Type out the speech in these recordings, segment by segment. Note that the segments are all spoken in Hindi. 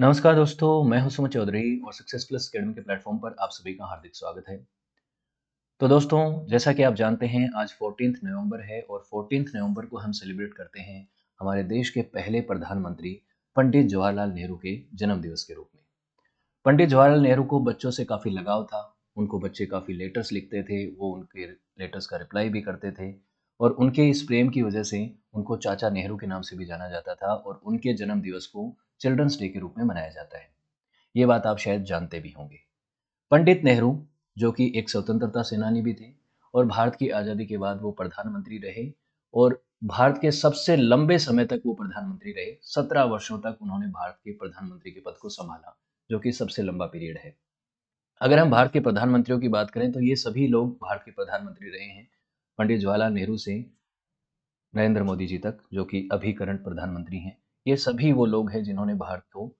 नमस्कार दोस्तों मैं हूं सुमन चौधरी और सक्सेस प्लस अकेडमी के प्लेटफॉर्म पर आप सभी का हार्दिक स्वागत है तो दोस्तों जैसा कि आप जानते हैं आज फोर्टीन नवंबर है और फोर्टीन नवंबर को हम सेलिब्रेट करते हैं हमारे देश के पहले प्रधानमंत्री पंडित जवाहरलाल नेहरू के जन्म दिवस के रूप में पंडित जवाहरलाल नेहरू को बच्चों से काफ़ी लगाव था उनको बच्चे काफ़ी लेटर्स लिखते थे वो उनके लेटर्स का रिप्लाई भी करते थे और उनके इस प्रेम की वजह से उनको चाचा नेहरू के नाम से भी जाना जाता था और उनके जन्म दिवस को चिल्ड्रंस डे के रूप में मनाया जाता है ये बात आप शायद जानते भी होंगे पंडित नेहरू जो कि एक स्वतंत्रता सेनानी भी थे और भारत की आज़ादी के बाद वो प्रधानमंत्री रहे और भारत के सबसे लंबे समय तक वो प्रधानमंत्री रहे सत्रह वर्षों तक उन्होंने भारत के प्रधानमंत्री के पद को संभाला जो कि सबसे लंबा पीरियड है अगर हम भारत के प्रधानमंत्रियों की बात करें तो ये सभी लोग भारत के प्रधानमंत्री रहे हैं पंडित जवाहरलाल नेहरू से नरेंद्र मोदी जी तक जो कि अभी करंट प्रधानमंत्री हैं ये सभी वो लोग हैं जिन्होंने भारत को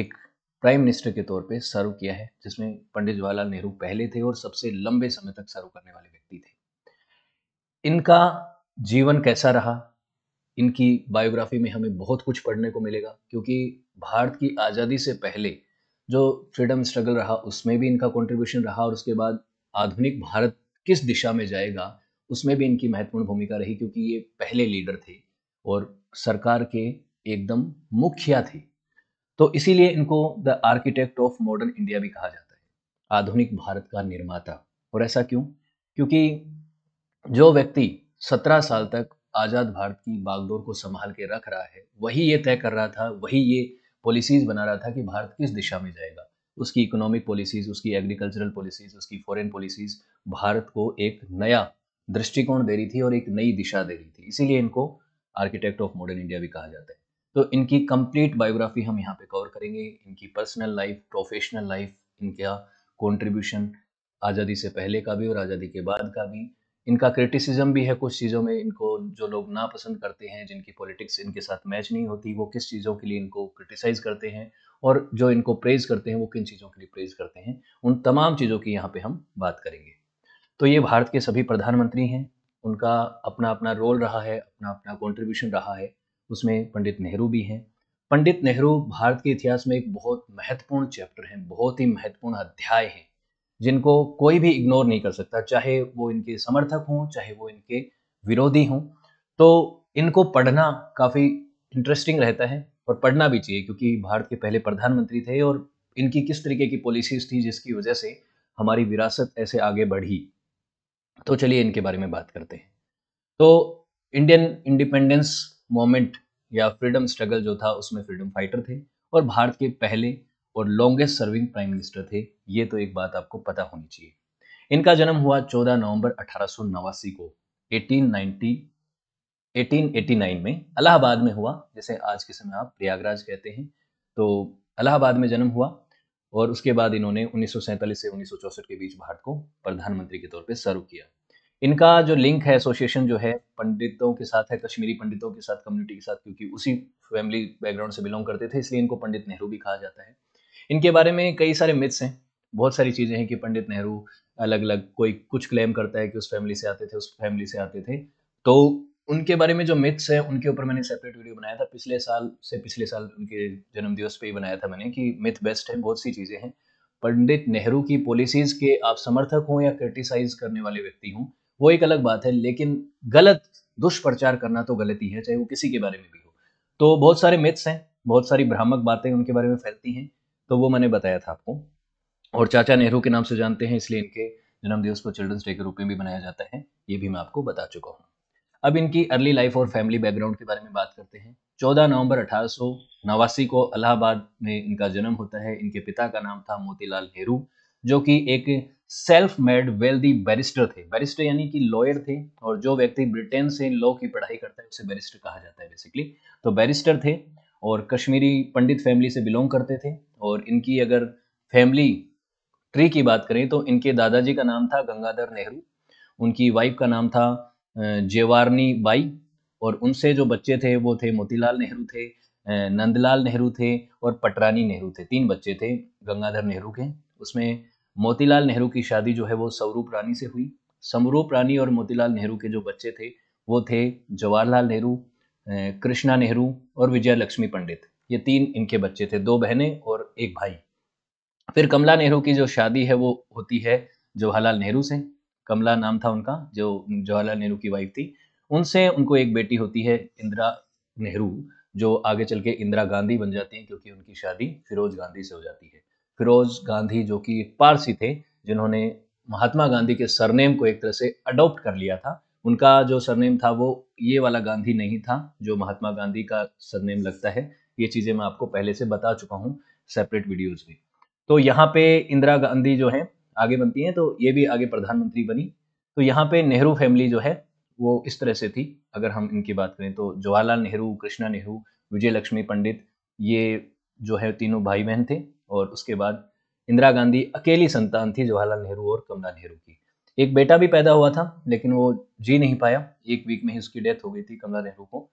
एक प्राइम मिनिस्टर के तौर पे सर्व किया है जिसमें पंडित जवाहरलाल नेहरू पहले थे और सबसे लंबे समय तक सर्व करने वाले व्यक्ति थे इनका जीवन कैसा रहा इनकी बायोग्राफी में हमें बहुत कुछ पढ़ने को मिलेगा क्योंकि भारत की आज़ादी से पहले जो फ्रीडम स्ट्रगल रहा उसमें भी इनका कंट्रीब्यूशन रहा और उसके बाद आधुनिक भारत किस दिशा में जाएगा उसमें भी इनकी महत्वपूर्ण भूमिका रही क्योंकि ये पहले लीडर थे और सरकार के एकदम मुखिया थी तो इसीलिए इनको the architect of modern India भी कहा जाता है आधुनिक भारत का निर्माता और ऐसा क्यों क्योंकि जो व्यक्ति सत्रह साल तक आज़ाद भारत की बागडोर को संभाल के रख रहा है वही ये तय कर रहा था वही ये पॉलिसीज बना रहा था कि भारत किस दिशा में जाएगा उसकी इकोनॉमिक पॉलिसीज उसकी एग्रीकल्चरल पॉलिसीज उसकी फॉरेन पॉलिसीज भारत को एक नया दृष्टिकोण दे रही थी और एक नई दिशा दे रही थी इसीलिए इनको आर्किटेक्ट ऑफ मॉडर्न इंडिया भी कहा जाता है तो इनकी कंप्लीट बायोग्राफी हम यहाँ पे कवर करेंगे इनकी पर्सनल लाइफ प्रोफेशनल लाइफ इनका कॉन्ट्रीब्यूशन आज़ादी से पहले का भी और आज़ादी के बाद का भी इनका क्रिटिसिज्म भी है कुछ चीज़ों में इनको जो लोग नापसंद करते हैं जिनकी पॉलिटिक्स इनके साथ मैच नहीं होती वो किस चीज़ों के लिए इनको क्रिटिसाइज़ करते हैं और जो इनको प्रेज़ करते हैं वो किन चीज़ों के लिए प्रेज़ करते हैं उन तमाम चीज़ों की यहाँ पे हम बात करेंगे तो ये भारत के सभी प्रधानमंत्री हैं उनका अपना अपना रोल रहा है अपना अपना कॉन्ट्रीब्यूशन रहा है उसमें पंडित नेहरू भी हैं पंडित नेहरू भारत के इतिहास में एक बहुत महत्वपूर्ण चैप्टर हैं बहुत ही महत्वपूर्ण अध्याय हैं जिनको कोई भी इग्नोर नहीं कर सकता चाहे वो इनके समर्थक हों चाहे वो इनके विरोधी हों तो इनको पढ़ना काफ़ी इंटरेस्टिंग रहता है और पढ़ना भी चाहिए क्योंकि भारत के पहले प्रधानमंत्री थे और इनकी किस तरीके की पॉलिसीज थी जिसकी वजह से हमारी विरासत ऐसे आगे बढ़ी तो चलिए इनके बारे में बात करते हैं तो इंडियन इंडिपेंडेंस मोमेंट या फ्रीडम स्ट्रगल जो था उसमें फ्रीडम फाइटर थे और भारत के पहले और लॉन्गेस्ट सर्विंग प्राइम मिनिस्टर थे ये तो एक बात आपको पता होनी चाहिए इनका जन्म हुआ 14 नवंबर अठारह को 1890 1889 में अलाहाबाद में हुआ जैसे आज के समय आप प्रयागराज कहते हैं तो अलाहाबाद में जन्म हुआ और उसके बाद इन्होंने उन्नीस से उन्नीस के बीच भारत को प्रधानमंत्री के तौर पर सर्व किया इनका जो लिंक है एसोसिएशन जो है पंडितों के साथ है कश्मीरी पंडितों के साथ कम्युनिटी के साथ क्योंकि उसी फैमिली बैकग्राउंड से बिलोंग करते थे इसलिए इनको पंडित नेहरू भी कहा जाता है इनके बारे में कई सारे मिथ्स हैं बहुत सारी चीज़ें हैं कि पंडित नेहरू अलग अलग कोई कुछ क्लेम करता है कि उस फैमिली से आते थे उस फैमिली से आते थे तो उनके बारे में जो मिथ्स हैं उनके ऊपर मैंने सेपरेट वीडियो बनाया था पिछले साल से पिछले साल उनके जन्मदिवस पे ही बनाया था मैंने कि मिथ बेस्ट है बहुत सी चीज़ें हैं पंडित नेहरू की पॉलिसीज़ के आप समर्थक हों या क्रिटिसाइज करने वाले व्यक्ति हों वो एक अलग बात है लेकिन गलत दुष्प्रचार करना तो गलती है चाहे वो किसी के बारे में भी हो तो बहुत सारे मिथ्स हैं बहुत सारी भ्रामक बातें उनके बारे में फैलती हैं तो वो मैंने बताया था आपको और चाचा नेहरू के नाम से जानते हैं इसलिए इनके जन्मदिवस को चिल्ड्रंस डे के रूप में भी मनाया जाता है ये भी मैं आपको बता चुका हूँ अब इनकी अर्ली लाइफ और फैमिली बैकग्राउंड के बारे में बात करते हैं 14 नवंबर अठारह को अलाहाबाद में इनका जन्म होता है इनके पिता का नाम था मोतीलाल नेहरू जो कि एक सेल्फ मेड वेल्दी बैरिस्टर थे बैरिस्टर यानी कि लॉयर थे और जो व्यक्ति ब्रिटेन से लॉ की पढ़ाई करता है उसे बैरिस्टर कहा जाता है बेसिकली तो बैरिस्टर थे और कश्मीरी पंडित फैमिली से बिलोंग करते थे और इनकी अगर फैमिली ट्री की बात करें तो इनके दादाजी का नाम था गंगाधर नेहरू उनकी वाइफ का नाम था जेवारनी बाई और उनसे जो बच्चे थे वो थे मोतीलाल नेहरू थे नंदलाल नेहरू थे और पटरानी नेहरू थे तीन बच्चे थे गंगाधर नेहरू के उसमें मोतीलाल नेहरू की शादी जो है वो स्वरूप रानी से हुई स्वरूप रानी और मोतीलाल नेहरू के जो बच्चे थे वो थे जवाहरलाल नेहरू कृष्णा नेहरू और विजया लक्ष्मी पंडित ये तीन इनके बच्चे थे दो बहनें और एक भाई फिर कमला नेहरू की जो शादी है वो होती है जवाहरलाल नेहरू से कमला नाम था उनका जो जवाहरलाल नेहरू की वाइफ थी उनसे उनको एक बेटी होती है इंदिरा नेहरू जो आगे चल के इंदिरा गांधी बन जाती हैं क्योंकि उनकी शादी फिरोज गांधी से हो जाती है फिरोज गांधी जो कि पारसी थे जिन्होंने महात्मा गांधी के सरनेम को एक तरह से अडोप्ट कर लिया था उनका जो सरनेम था वो ये वाला गांधी नहीं था जो महात्मा गांधी का सरनेम लगता है ये चीज़ें मैं आपको पहले से बता चुका हूँ सेपरेट वीडियोज़ में तो यहाँ पे इंदिरा गांधी जो है आगे बनती हैं तो ये भी आगे प्रधानमंत्री बनी तो यहाँ पे नेहरू फैमिली जो है वो इस तरह से थी अगर हम इनकी बात करें तो जवाहरलाल नेहरू कृष्णा नेहरू विजय लक्ष्मी पंडित ये जो है तीनों भाई बहन थे और उसके बाद इंदिरा गांधी अकेली संतान थी जवाहरलाल नेहरू और कमला नेहरू की एक बेटा भी पैदा हुआ था लेकिन वो जी नहीं पाया एक वीक में ही उसकी डेथ हो गई थी कमला नेहरू को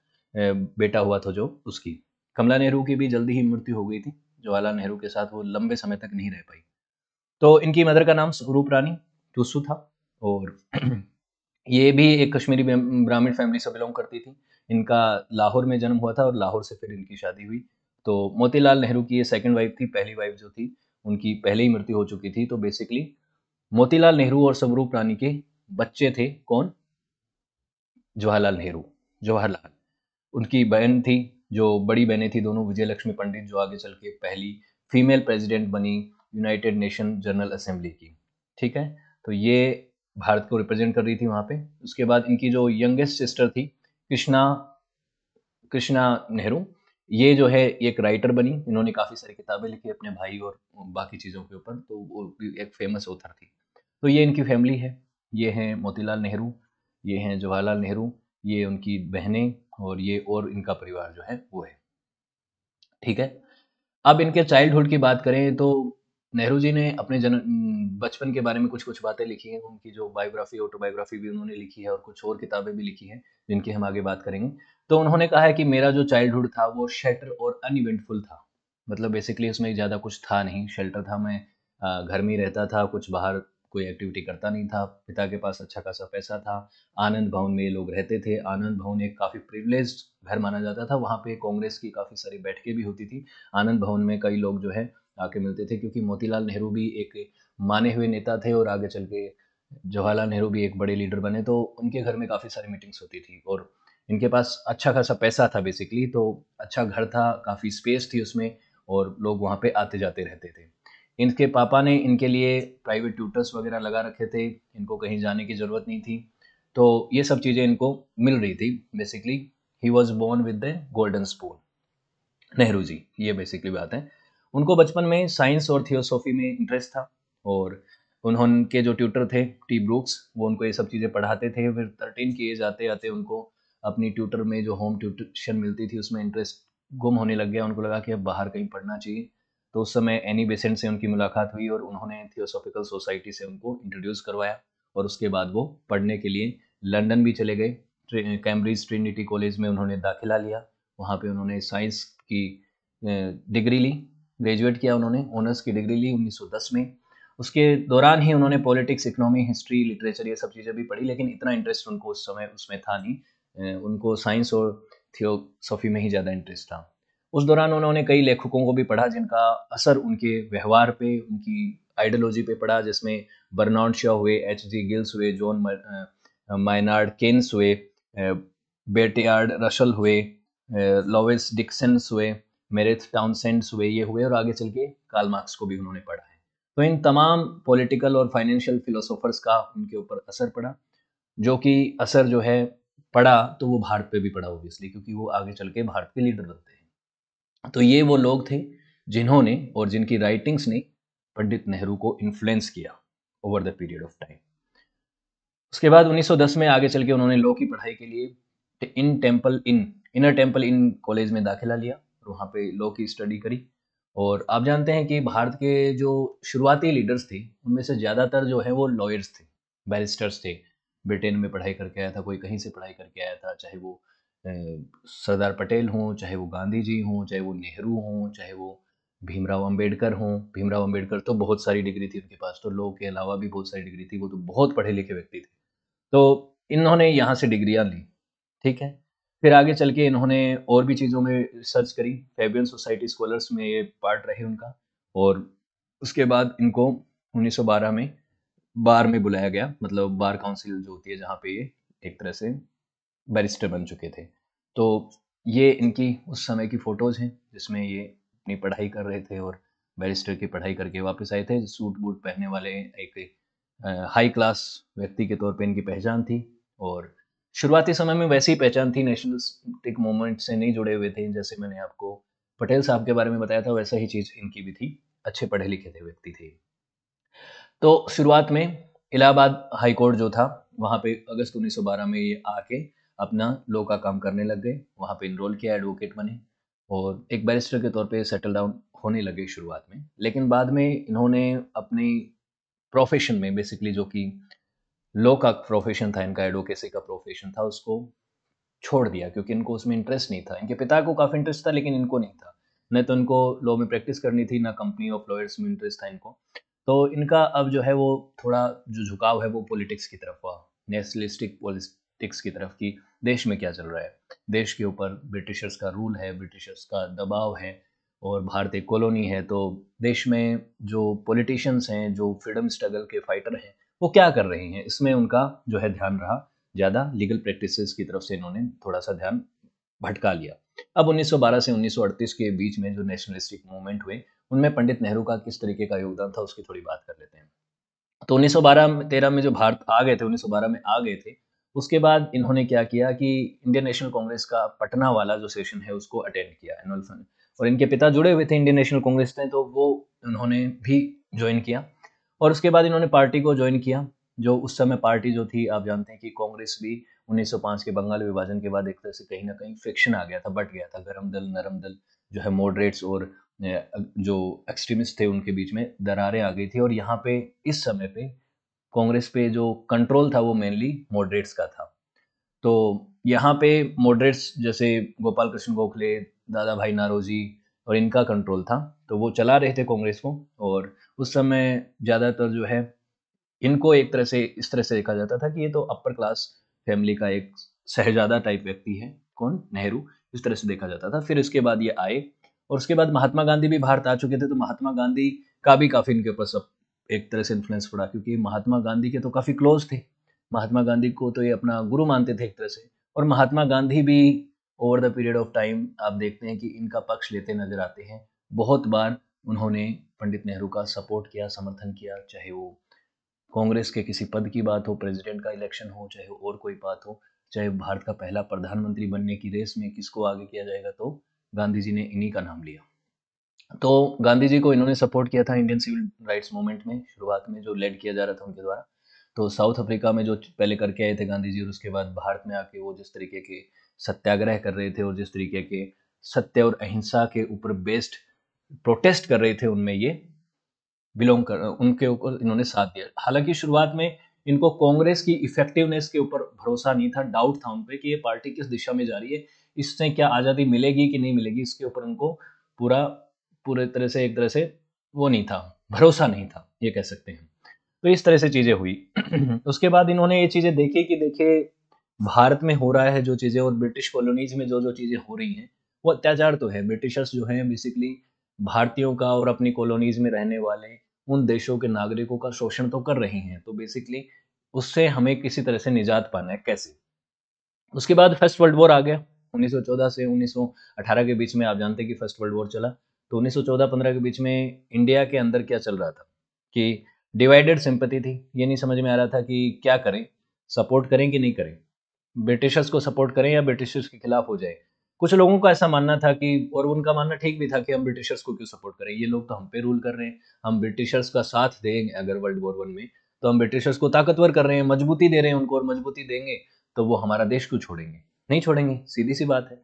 बेटा हुआ था जो उसकी कमला नेहरू की भी जल्दी ही मृत्यु हो गई थी जवाहरलाल नेहरू के साथ वो लंबे समय तक नहीं रह पाई तो इनकी मदर का नाम स्वरूप रानी टूसू था और ये भी एक कश्मीरी ब्राह्मण फैमिली से बिलोंग करती थी इनका लाहौर में जन्म हुआ था और लाहौर से फिर इनकी शादी हुई तो मोतीलाल नेहरू की ये सेकंड वाइफ थी पहली वाइफ जो थी उनकी पहले ही मृत्यु हो चुकी थी तो बेसिकली मोतीलाल नेहरू और स्वरूप रानी के बच्चे थे कौन जवाहरलाल नेहरू जवाहरलाल उनकी बहन थी जो बड़ी बहनें थी दोनों विजय लक्ष्मी पंडित जो आगे चल के पहली फीमेल प्रेसिडेंट बनी यूनाइटेड नेशन जनरल असेंबली की ठीक है तो ये भारत को रिप्रेजेंट कर रही थी वहां पे उसके बाद इनकी जो यंगेस्ट सिस्टर थी कृष्णा कृष्णा नेहरू ये जो है एक राइटर बनी इन्होंने काफ़ी सारी किताबें लिखी अपने भाई और बाकी चीज़ों के ऊपर तो वो एक फेमस ऑथर थी तो ये इनकी फैमिली है ये हैं मोतीलाल नेहरू ये हैं जवाहरलाल नेहरू ये उनकी बहनें और ये और इनका परिवार जो है वो है ठीक है अब इनके चाइल्डहुड की बात करें तो नेहरू जी ने अपने जन बचपन के बारे में कुछ कुछ बातें लिखी हैं उनकी जो बायोग्राफी ऑटोबायोग्राफी भी उन्होंने लिखी है और कुछ और किताबें भी लिखी हैं जिनकी हम आगे बात करेंगे तो उन्होंने कहा है कि मेरा जो चाइल्डहुड था वो शेटर और अनइवेंटफुल था मतलब बेसिकली उसमें ज़्यादा कुछ था नहीं शेल्टर था मैं घर में ही रहता था कुछ बाहर कोई एक्टिविटी करता नहीं था पिता के पास अच्छा खासा पैसा था आनंद भवन में ये लोग रहते थे आनंद भवन एक काफ़ी प्रिवलेज घर माना जाता था वहाँ पे कांग्रेस की काफ़ी सारी बैठकें भी होती थी आनंद भवन में कई लोग जो है आके मिलते थे क्योंकि मोतीलाल नेहरू भी एक माने हुए नेता थे और आगे चल के जवाहरलाल नेहरू भी एक बड़े लीडर बने तो उनके घर में काफ़ी सारी मीटिंग्स होती थी और इनके पास अच्छा खासा पैसा था बेसिकली तो अच्छा घर था काफ़ी स्पेस थी उसमें और लोग वहाँ पे आते जाते रहते थे इनके पापा ने इनके लिए प्राइवेट ट्यूटर्स वगैरह लगा रखे थे इनको कहीं जाने की ज़रूरत नहीं थी तो ये सब चीज़ें इनको मिल रही थी बेसिकली ही was born with the golden spoon Nehru ji ये बेसिकली बात है उनको बचपन में साइंस और थियोसॉफी में इंटरेस्ट था और उन्होंने के जो ट्यूटर थे टी ब्रूक्स वो उनको ये सब चीज़ें पढ़ाते थे फिर थर्टीन की एज आते आते उनको अपनी ट्यूटर में जो होम ट्यूशन मिलती थी उसमें इंटरेस्ट गुम होने लग गया उनको लगा कि अब बाहर कहीं पढ़ना चाहिए तो उस समय एनी बेसेंट से उनकी मुलाकात हुई और उन्होंने थियोसॉफिकल सोसाइटी से उनको इंट्रोड्यूस करवाया और उसके बाद वो पढ़ने के लिए लंदन भी चले गए कैम्ब्रिज ट्रिनिटी कॉलेज में उन्होंने दाखिला लिया वहाँ पे उन्होंने साइंस की डिग्री ली ग्रेजुएट किया उन्होंने ऑनर्स की डिग्री ली 1910 में उसके दौरान ही उन्होंने पॉलिटिक्स इकोनॉमी हिस्ट्री लिटरेचर ये सब चीज़ें भी पढ़ी लेकिन इतना इंटरेस्ट उनको उस समय उसमें था नहीं उनको साइंस और थियोसॉफी में ही ज़्यादा इंटरेस्ट था उस दौरान उन्होंने कई लेखकों को भी पढ़ा जिनका असर उनके व्यवहार पे उनकी आइडियोलॉजी पे पड़ा जिसमें बर्नाड शॉ हुए एच जी गिल्स हुए जॉन माइनार्ड केन्स हुए बेटियार्ड रशल हुए लॉवेस डिक्सन्स हुए मेरिथ टाउनसेंड्स हुए ये हुए और आगे चल के कार्ल मार्क्स को भी उन्होंने पढ़ा है तो इन तमाम पॉलिटिकल और फाइनेंशियल फिलोसोफर्स का उनके ऊपर असर पड़ा जो कि असर जो है पड़ा तो वो भारत पे भी पड़ा ओबियसली क्योंकि वो आगे चल के भारत के लीडर बनते हैं तो ये वो लोग थे जिन्होंने और जिनकी राइटिंग्स ने पंडित नेहरू को इन्फ्लुएंस किया over the period of time उसके बाद 1910 में आगे चल के उन्होंने लॉ की पढ़ाई के लिए in Temple in Inner Temple in college में दाखिला लिया और तो वहाँ पे लॉ की स्टडी करी और आप जानते हैं कि भारत के जो शुरुआती लीडर्स थे उनमें से ज़्यादातर जो है वो लॉयर्स थे बैरिस्टर्स थे ब्रिटेन में पढ़ाई करके आया था कोई कहीं से पढ़ाई करके आया था चाहे वो सरदार पटेल हों चाहे वो गांधी जी हों चाहे वो नेहरू हों चाहे वो भीमराव अंबेडकर हों भीमराव अंबेडकर तो बहुत सारी डिग्री थी उनके पास तो लोग के अलावा भी बहुत सारी डिग्री थी वो तो बहुत पढ़े लिखे व्यक्ति थे तो इन्होंने यहाँ से डिग्रियाँ ली ठीक है फिर आगे चल के इन्होंने और भी चीज़ों में रिसर्च करी फेबियन सोसाइटी स्कॉलर्स में ये पार्ट रहे उनका और उसके बाद इनको 1912 में बार में बुलाया गया मतलब बार काउंसिल जो होती है जहाँ पे ये एक तरह से बैरिस्टर बन चुके थे तो ये इनकी उस समय की फ़ोटोज़ हैं जिसमें ये अपनी पढ़ाई कर रहे थे और बैरिस्टर की पढ़ाई करके वापस आए थे सूट बूट पहनने वाले एक हाई क्लास व्यक्ति के तौर पे इनकी पहचान थी और शुरुआती समय में वैसी पहचान थी नेशनलिस्टिक मूवमेंट से नहीं जुड़े हुए थे जैसे मैंने आपको पटेल साहब के बारे में बताया था वैसा ही चीज़ इनकी भी थी अच्छे पढ़े लिखे थे व्यक्ति थे तो शुरुआत में इलाहाबाद हाईकोर्ट जो था वहां पे अगस्त 1912 में ये आके अपना लो का काम करने लग गए वहां पे इनरोल किया एडवोकेट बने और एक बैरिस्टर के तौर पे सेटल डाउन होने लगे शुरुआत में लेकिन बाद में इन्होंने अपनी प्रोफेशन में बेसिकली जो कि लॉ का प्रोफेशन था इनका एडवोकेसी का प्रोफेशन था उसको छोड़ दिया क्योंकि इनको उसमें इंटरेस्ट नहीं था इनके पिता को काफ़ी इंटरेस्ट था लेकिन इनको नहीं था न तो इनको लॉ में प्रैक्टिस करनी थी ना कंपनी ऑफ लॉयर्स में इंटरेस्ट था इनको तो इनका अब जो है वो थोड़ा जो झुकाव है वो पॉलिटिक्स की तरफ हुआ नेशनलिस्टिक पॉलिटिक्स की तरफ कि देश में क्या चल रहा है देश के ऊपर ब्रिटिशर्स का रूल है ब्रिटिशर्स का दबाव है और भारत एक कॉलोनी है तो देश में जो पॉलिटिशियंस हैं जो फ्रीडम स्ट्रगल के फाइटर हैं वो क्या कर रही हैं इसमें उनका जो है ध्यान रहा ज़्यादा लीगल प्रैक्टिस की तरफ से इन्होंने थोड़ा सा ध्यान भटका लिया अब 1912 से 1938 के बीच में जो नेशनलिस्टिक मूवमेंट हुए उनमें पंडित नेहरू का किस तरीके का योगदान था उसकी थोड़ी बात कर लेते हैं तो 1912-13 में जो भारत आ गए थे 1912 में आ गए थे उसके बाद इन्होंने क्या किया कि इंडियन नेशनल कांग्रेस का पटना वाला जो सेशन है उसको अटेंड किया एनुअल फंड और इनके पिता जुड़े हुए थे इंडियन नेशनल कांग्रेस में तो वो उन्होंने भी ज्वाइन किया और उसके बाद इन्होंने पार्टी को ज्वाइन किया जो उस समय पार्टी जो थी आप जानते हैं कि कांग्रेस भी 1905 के बंगाल विभाजन के बाद एक तरह से कहीं ना कहीं फ्रिक्शन आ गया था बट गया था गर्म दल नरम दल जो है मॉडरेट्स और जो एक्सट्रीमिस्ट थे उनके बीच में दरारें आ गई थी और यहाँ पे इस समय पे कांग्रेस पे जो कंट्रोल था वो मेनली मॉडरेट्स का था तो यहाँ पे मॉडरेट्स जैसे गोपाल कृष्ण गोखले दादा भाई नारोजी और इनका कंट्रोल था तो वो चला रहे थे कांग्रेस को और उस समय ज़्यादातर जो है इनको एक तरह से इस तरह से देखा जाता था कि ये तो अपर क्लास फैमिली का एक शहजादा टाइप व्यक्ति है कौन नेहरू इस तरह से देखा जाता था फिर इसके बाद ये आए और उसके बाद महात्मा गांधी भी भारत आ चुके थे तो महात्मा गांधी का भी काफ़ी इनके ऊपर सब एक तरह से इन्फ्लुएंस पड़ा क्योंकि महात्मा गांधी के तो काफ़ी क्लोज थे महात्मा गांधी को तो ये अपना गुरु मानते थे एक तरह से और महात्मा गांधी भी over the period of time आप देखते हैं कि इनका पक्ष लेते नजर आते हैं बहुत बार उन्होंने पंडित नेहरू का सपोर्ट किया समर्थन किया चाहे वो कांग्रेस के किसी पद की बात हो प्रेसिडेंट का इलेक्शन हो चाहे और कोई बात हो चाहे भारत का पहला प्रधानमंत्री बनने की रेस में किसको आगे किया जाएगा तो गांधी जी ने इन्हीं का नाम लिया तो गांधी जी को इन्होंने सपोर्ट किया था इंडियन सिविल राइट्स मूवमेंट में शुरुआत में जो लेड किया जा रहा था उनके द्वारा तो साउथ अफ्रीका में जो पहले करके आए थे गांधी जी और उसके बाद भारत में आके वो जिस तरीके के सत्याग्रह कर रहे थे और जिस तरीके के सत्य और अहिंसा के ऊपर बेस्ड प्रोटेस्ट कर रहे थे उनमें ये बिलोंग कर उनके ऊपर इन्होंने साथ दिया हालांकि शुरुआत में इनको कांग्रेस की इफेक्टिवनेस के ऊपर भरोसा नहीं था डाउट था उन पर कि ये पार्टी किस दिशा में जा रही है इससे क्या आज़ादी मिलेगी कि नहीं मिलेगी इसके ऊपर उनको पूरा पूरे तरह से एक तरह से वो नहीं था भरोसा नहीं था ये कह सकते हैं तो इस तरह से चीज़ें हुई उसके बाद इन्होंने ये चीज़ें देखी कि देखिए भारत में हो रहा है जो चीज़ें और ब्रिटिश कॉलोनीज में जो जो चीज़ें हो रही हैं वो अत्याचार तो है ब्रिटिशर्स जो हैं बेसिकली भारतीयों का और अपनी कॉलोनीज में रहने वाले उन देशों के नागरिकों का शोषण तो कर रहे हैं तो बेसिकली उससे हमें किसी तरह से निजात पाना है कैसे उसके बाद फर्स्ट वर्ल्ड वॉर आ गया 1914 से 1918 के बीच में आप जानते हैं कि फर्स्ट वर्ल्ड वॉर चला तो 1914-15 के बीच में इंडिया के अंदर क्या चल रहा था कि डिवाइडेड सिंपति थी ये नहीं समझ में आ रहा था कि क्या करें सपोर्ट करें कि नहीं करें ब्रिटिशर्स को सपोर्ट करें या ब्रिटिशर्स के खिलाफ हो जाए कुछ लोगों का ऐसा मानना था कि और उनका मानना ठीक भी था कि हम ब्रिटिशर्स को क्यों सपोर्ट करें ये लोग तो हम पे रूल कर रहे हैं हम ब्रिटिशर्स का साथ देंगे अगर वर्ल्ड वॉर वन में तो हम ब्रिटिशर्स को ताकतवर कर रहे हैं मजबूती दे रहे हैं उनको और मजबूती देंगे तो वो हमारा देश क्यों छोड़ेंगे नहीं छोड़ेंगे सीधी सी बात है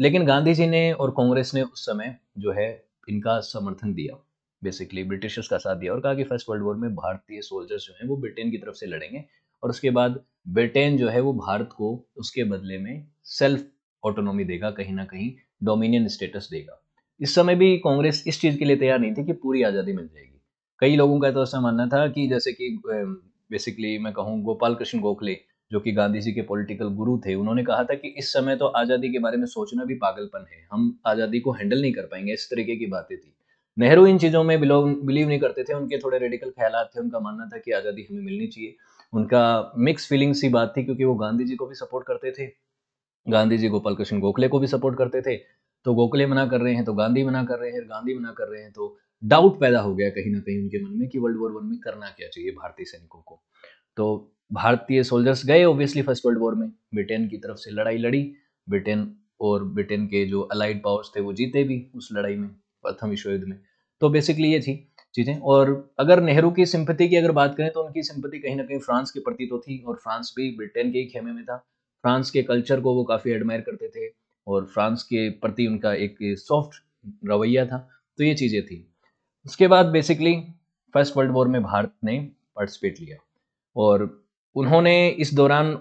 लेकिन गांधी जी ने और कांग्रेस ने उस समय जो है इनका समर्थन दिया बेसिकली ब्रिटिशर्स का साथ दिया और कहा कि फर्स्ट वर्ल्ड वॉर में भारतीय सोल्जर्स जो हैं वो ब्रिटेन की तरफ से लड़ेंगे और उसके बाद ब्रिटेन जो है वो भारत को उसके बदले में सेल्फ ऑटोनॉमी देगा कहीं ना कहीं डोमिनियन स्टेटस देगा इस समय भी कांग्रेस इस चीज़ के लिए तैयार नहीं थी कि पूरी आज़ादी मिल जाएगी कई लोगों का तो ऐसा मानना था कि जैसे कि बेसिकली मैं कहूँ गोपाल कृष्ण गोखले जो कि गांधी जी के पॉलिटिकल गुरु थे उन्होंने कहा था कि इस समय तो आज़ादी के बारे में सोचना भी पागलपन है हम आज़ादी को हैंडल नहीं कर पाएंगे इस तरीके की बातें थी नेहरू इन चीज़ों में बिलोंग बिलीव नहीं करते थे उनके थोड़े रेडिकल ख्याल थे उनका मानना था कि आज़ादी हमें मिलनी चाहिए उनका मिक्स फीलिंग्स ही बात थी क्योंकि वो गांधी जी को भी सपोर्ट करते थे गांधी जी गोपाल कृष्ण गोखले को भी सपोर्ट करते थे तो गोखले मना कर रहे हैं तो गांधी मना कर रहे हैं गांधी मना कर रहे हैं तो डाउट पैदा हो गया कहीं ना कहीं उनके मन में कि वर्ल्ड वॉर वन में करना क्या चाहिए भारतीय सैनिकों को तो भारतीय सोल्जर्स गए ऑब्वियसली फर्स्ट वर्ल्ड वॉर में ब्रिटेन की तरफ से लड़ाई लड़ी ब्रिटेन और ब्रिटेन के जो अलाइड पावर्स थे वो जीते भी उस लड़ाई में प्रथम विश्व युद्ध में तो बेसिकली ये थी चीज़ें और अगर नेहरू की सिंपति की अगर बात करें तो उनकी सिंपति कहीं ना कहीं फ्रांस के प्रति तो थी और फ्रांस भी ब्रिटेन के ही खेमे में था फ्रांस के कल्चर को वो काफ़ी एडमायर करते थे और फ्रांस के प्रति उनका एक सॉफ्ट रवैया था तो ये चीज़ें थी उसके बाद बेसिकली फर्स्ट वर्ल्ड वॉर में भारत ने पार्टिसिपेट लिया और उन्होंने इस दौरान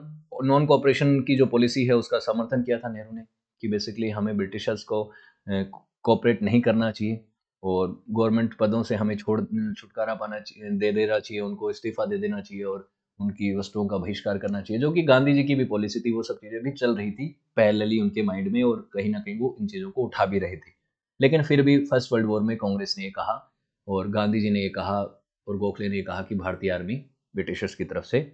नॉन कॉपरेशन की जो पॉलिसी है उसका समर्थन किया था नेहरू ने कि बेसिकली हमें ब्रिटिशर्स को कॉपरेट नहीं करना चाहिए और गवर्नमेंट पदों से हमें छोड़ छुटकारा पाना दे देना चाहिए उनको इस्तीफा दे देना चाहिए और उनकी वस्तुओं का बहिष्कार करना चाहिए जो कि गांधी जी की भी पॉलिसी थी वो सब चीज़ें भी चल रही थी पहले उनके माइंड में और कहीं ना कहीं वो इन चीज़ों को उठा भी रहे थे लेकिन फिर भी फर्स्ट वर्ल्ड वॉर में कांग्रेस ने ये कहा और गांधी जी ने ये कहा और गोखले ने ये कहा कि भारतीय आर्मी ब्रिटिशर्स की तरफ से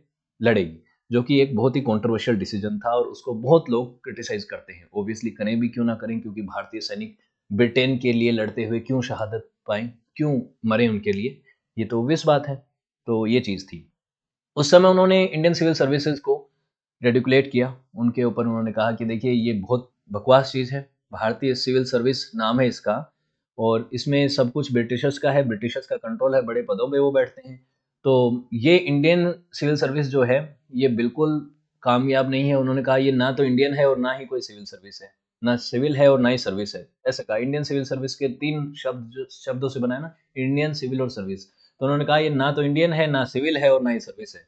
लड़ेगी जो कि एक बहुत ही कॉन्ट्रोवर्शियल डिसीजन था और उसको बहुत लोग क्रिटिसाइज करते हैं ओब्वियसली करें भी क्यों ना करें क्योंकि भारतीय सैनिक ब्रिटेन के लिए लड़ते हुए क्यों शहादत पाए क्यों मरे उनके लिए ये तो ओबियस बात है तो ये चीज़ थी उस समय उन्होंने इंडियन सिविल सर्विसेज को रेडिकुलेट किया उनके ऊपर उन्होंने कहा कि देखिए ये बहुत बकवास चीज़ है भारतीय सिविल सर्विस नाम है इसका और इसमें सब कुछ ब्रिटिशर्स का है ब्रिटिशर्स का कंट्रोल है बड़े पदों पे वो बैठते हैं तो ये इंडियन सिविल सर्विस जो है ये बिल्कुल कामयाब नहीं है उन्होंने कहा ये ना तो इंडियन है और ना ही कोई सिविल सर्विस है ना सिविल है और ना ही सर्विस है ऐसा कहा इंडियन सिविल सर्विस के तीन शब्द शब्दों से बनाया ना इंडियन सिविल और सर्विस तो उन्होंने कहा ये ना तो इंडियन है ना सिविल है और ना ही सर्विस है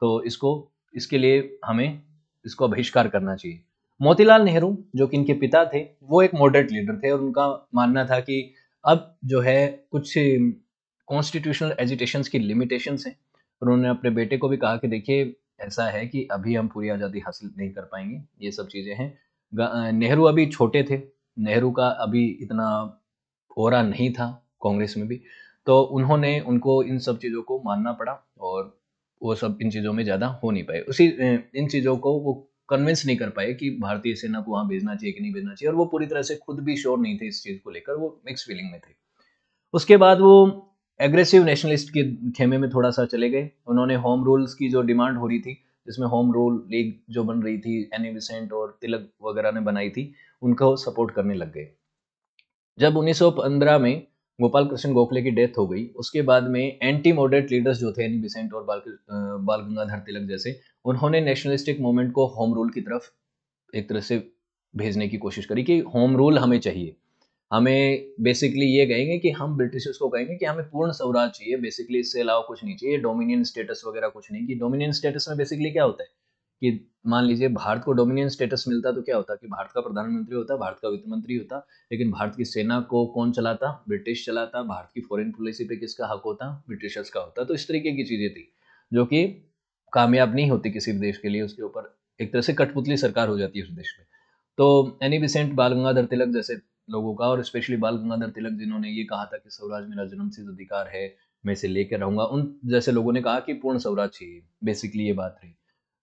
तो इसको इसके लिए हमें इसको बहिष्कार करना चाहिए मोतीलाल नेहरू जो कि इनके पिता थे वो एक मॉडरेट लीडर थे और उनका मानना था कि अब जो है कुछ कॉन्स्टिट्यूशनल एजुटेशन की लिमिटेशन हैं उन्होंने अपने बेटे को भी कहा कि देखिए ऐसा है कि अभी हम पूरी आज़ादी हासिल नहीं कर पाएंगे ये सब चीज़ें हैं नेहरू अभी छोटे थे नेहरू का अभी इतना ओरा नहीं था कांग्रेस में भी तो उन्होंने उनको इन सब चीज़ों को मानना पड़ा और वो सब इन चीज़ों में ज़्यादा हो नहीं पाए उसी इन चीज़ों को वो कन्विंस नहीं कर पाए कि भारतीय सेना को वहाँ भेजना चाहिए कि नहीं भेजना चाहिए और वो पूरी तरह से खुद भी श्योर नहीं थे इस चीज़ को लेकर वो मिक्स फीलिंग में थे उसके बाद वो एग्रेसिव नेशनलिस्ट के खेमे में थोड़ा सा चले गए उन्होंने होम रूल्स की जो डिमांड हो रही थी जिसमें होम रूल लीग जो बन रही थी एनी विसेंट और तिलक वगैरह ने बनाई थी उनका सपोर्ट करने लग गए जब 1915 में गोपाल कृष्ण गोखले की डेथ हो गई उसके बाद में एंटी मॉडरेट लीडर्स जो थे एनी और बाल बाल गंगाधर तिलक जैसे उन्होंने नेशनलिस्टिक मूवमेंट को होम रूल की तरफ एक तरह से भेजने की कोशिश करी कि होम रूल हमें चाहिए हमें बेसिकली ये कहेंगे कि हम ब्रिटिशर्स को कहेंगे कि हमें पूर्ण स्वराज चाहिए बेसिकली इससे अलावा कुछ नहीं चाहिए डोमिनियन स्टेटस वगैरह कुछ नहीं कि डोमिनियन स्टेटस में बेसिकली क्या होता है कि मान लीजिए भारत को डोमिनियन स्टेटस मिलता तो क्या होता कि भारत का प्रधानमंत्री होता भारत का वित्त मंत्री होता लेकिन भारत की सेना को कौन चलाता ब्रिटिश चलाता भारत की फॉरेन पॉलिसी पे किसका हक होता ब्रिटिशर्स का होता तो इस तरीके की चीज़ें थी जो कि कामयाब नहीं होती किसी भी देश के लिए उसके ऊपर एक तरह से कठपुतली सरकार हो जाती है उस देश में तो एनी बिसेंट बाल गंगाधर तिलक जैसे लोगों का और स्पेशली बाल गंगाधर तिलक जिन्होंने ये कहा था कि स्वराज मेरा जन्म सिद्ध अधिकार है मैं इसे लेकर रहूंगा उन जैसे लोगों ने कहा कि पूर्ण स्वराज चाहिए बेसिकली ये बात रही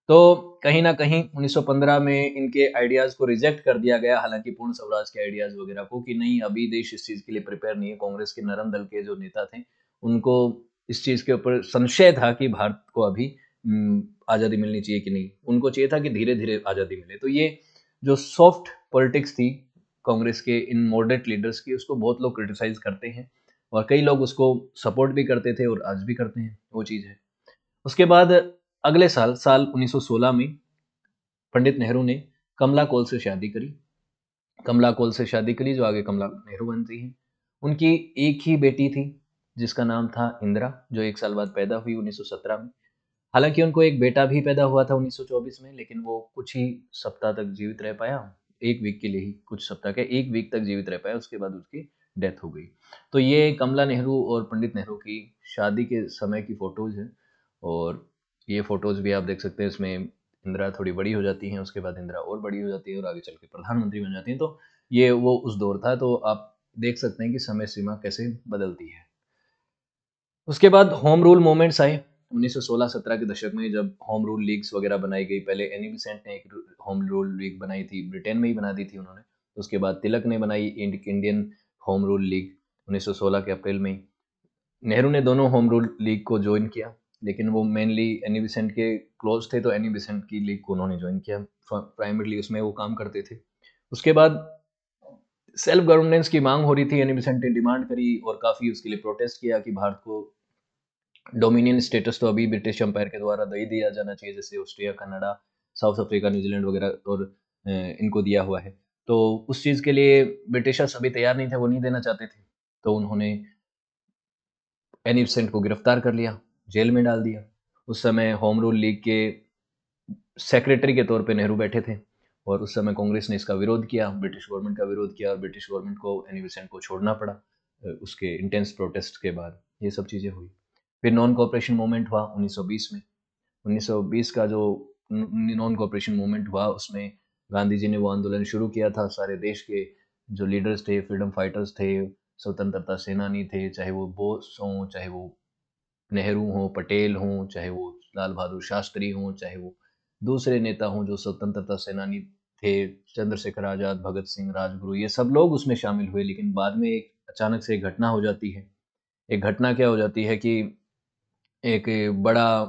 तो कहीं ना कहीं 1915 में इनके आइडियाज़ को रिजेक्ट कर दिया गया हालांकि पूर्ण स्वराज के आइडियाज़ वगैरह को कि नहीं अभी देश इस चीज़ के लिए प्रिपेयर नहीं है कांग्रेस के नरम दल के जो नेता थे उनको इस चीज़ के ऊपर संशय था कि भारत को अभी आज़ादी मिलनी चाहिए कि नहीं उनको चाहिए था कि धीरे धीरे आज़ादी मिले तो ये जो सॉफ्ट पॉलिटिक्स थी कांग्रेस के इन मॉडरेट लीडर्स की उसको बहुत लोग क्रिटिसाइज करते हैं और कई लोग उसको सपोर्ट भी करते थे और आज भी करते हैं वो चीज़ है उसके बाद अगले साल साल 1916 में पंडित नेहरू ने कमला कौल से शादी करी कमला कौल से शादी करी जो आगे कमला नेहरू बनती हैं उनकी एक ही बेटी थी जिसका नाम था इंदिरा जो एक साल बाद पैदा हुई 1917 में हालांकि उनको एक बेटा भी पैदा हुआ था 1924 में लेकिन वो कुछ ही सप्ताह तक जीवित रह पाया एक वीक के लिए ही कुछ सप्ताह के एक वीक तक जीवित रह पाया उसके बाद उसकी डेथ हो गई तो ये कमला नेहरू और पंडित नेहरू की शादी के समय की फ़ोटोज़ हैं और ये फ़ोटोज़ भी आप देख सकते हैं इसमें इंदिरा थोड़ी बड़ी हो जाती हैं उसके बाद इंदिरा और बड़ी हो जाती है और आगे चल के प्रधानमंत्री बन जाती हैं तो ये वो उस दौर था तो आप देख सकते हैं कि समय सीमा कैसे बदलती है उसके बाद होम रूल मोमेंट्स आए 1916-17 के दशक में जब होम रूल लीग्स वगैरह बनाई गई पहले एनी बिसेंट e ने एक होम रूल लीग बनाई थी ब्रिटेन में ही बना दी थी उन्होंने उसके बाद तिलक ने बनाई इंडियन होम रूल लीग 1916 के अप्रैल में नेहरू ने दोनों होम रूल लीग को ज्वाइन किया लेकिन वो मेनली एनी बिसेंट के क्लोज थे तो एनी बिसेंट e की लीग को उन्होंने ज्वाइन किया प्राइमरली उसमें वो काम करते थे उसके बाद सेल्फ गवर्नेंस की मांग हो रही थी एनी बिसेंट e ने डिमांड करी और काफ़ी उसके लिए प्रोटेस्ट किया कि भारत को डोमिनियन स्टेटस तो अभी ब्रिटिश एम्पायर के द्वारा दे दिया जाना चाहिए जैसे Austria Canada south Africa New Zealand वगैरह और इनको दिया हुआ है तो उस चीज़ के लिए ब्रिटिशर्स अभी तैयार नहीं थे वो नहीं देना चाहते थे तो उन्होंने एनिपसेंट को गिरफ्तार कर लिया जेल में डाल दिया उस समय होम रूल लीग के सेक्रेटरी के तौर पे नेहरू बैठे थे और उस समय कांग्रेस ने इसका विरोध किया ब्रिटिश गवर्नमेंट का विरोध किया और ब्रिटिश गवर्नमेंट को एनिबसेंट को छोड़ना पड़ा उसके इंटेंस प्रोटेस्ट के बाद ये सब चीज़ें हुई फिर नॉन कॉपरेशन मूवमेंट हुआ 1920 में 1920 का जो नॉन कॉपरेशन मूवमेंट हुआ उसमें गांधी जी ने वो आंदोलन शुरू किया था सारे देश के जो लीडर्स थे फ्रीडम फाइटर्स थे स्वतंत्रता सेनानी थे चाहे वो बोस हों चाहे वो नेहरू हों पटेल हों चाहे वो लाल बहादुर शास्त्री हों चाहे वो दूसरे नेता हों जो स्वतंत्रता सेनानी थे चंद्रशेखर आज़ाद भगत सिंह राजगुरु ये सब लोग उसमें शामिल हुए लेकिन बाद में एक अचानक से एक घटना हो जाती है एक घटना क्या हो जाती है कि एक बड़ा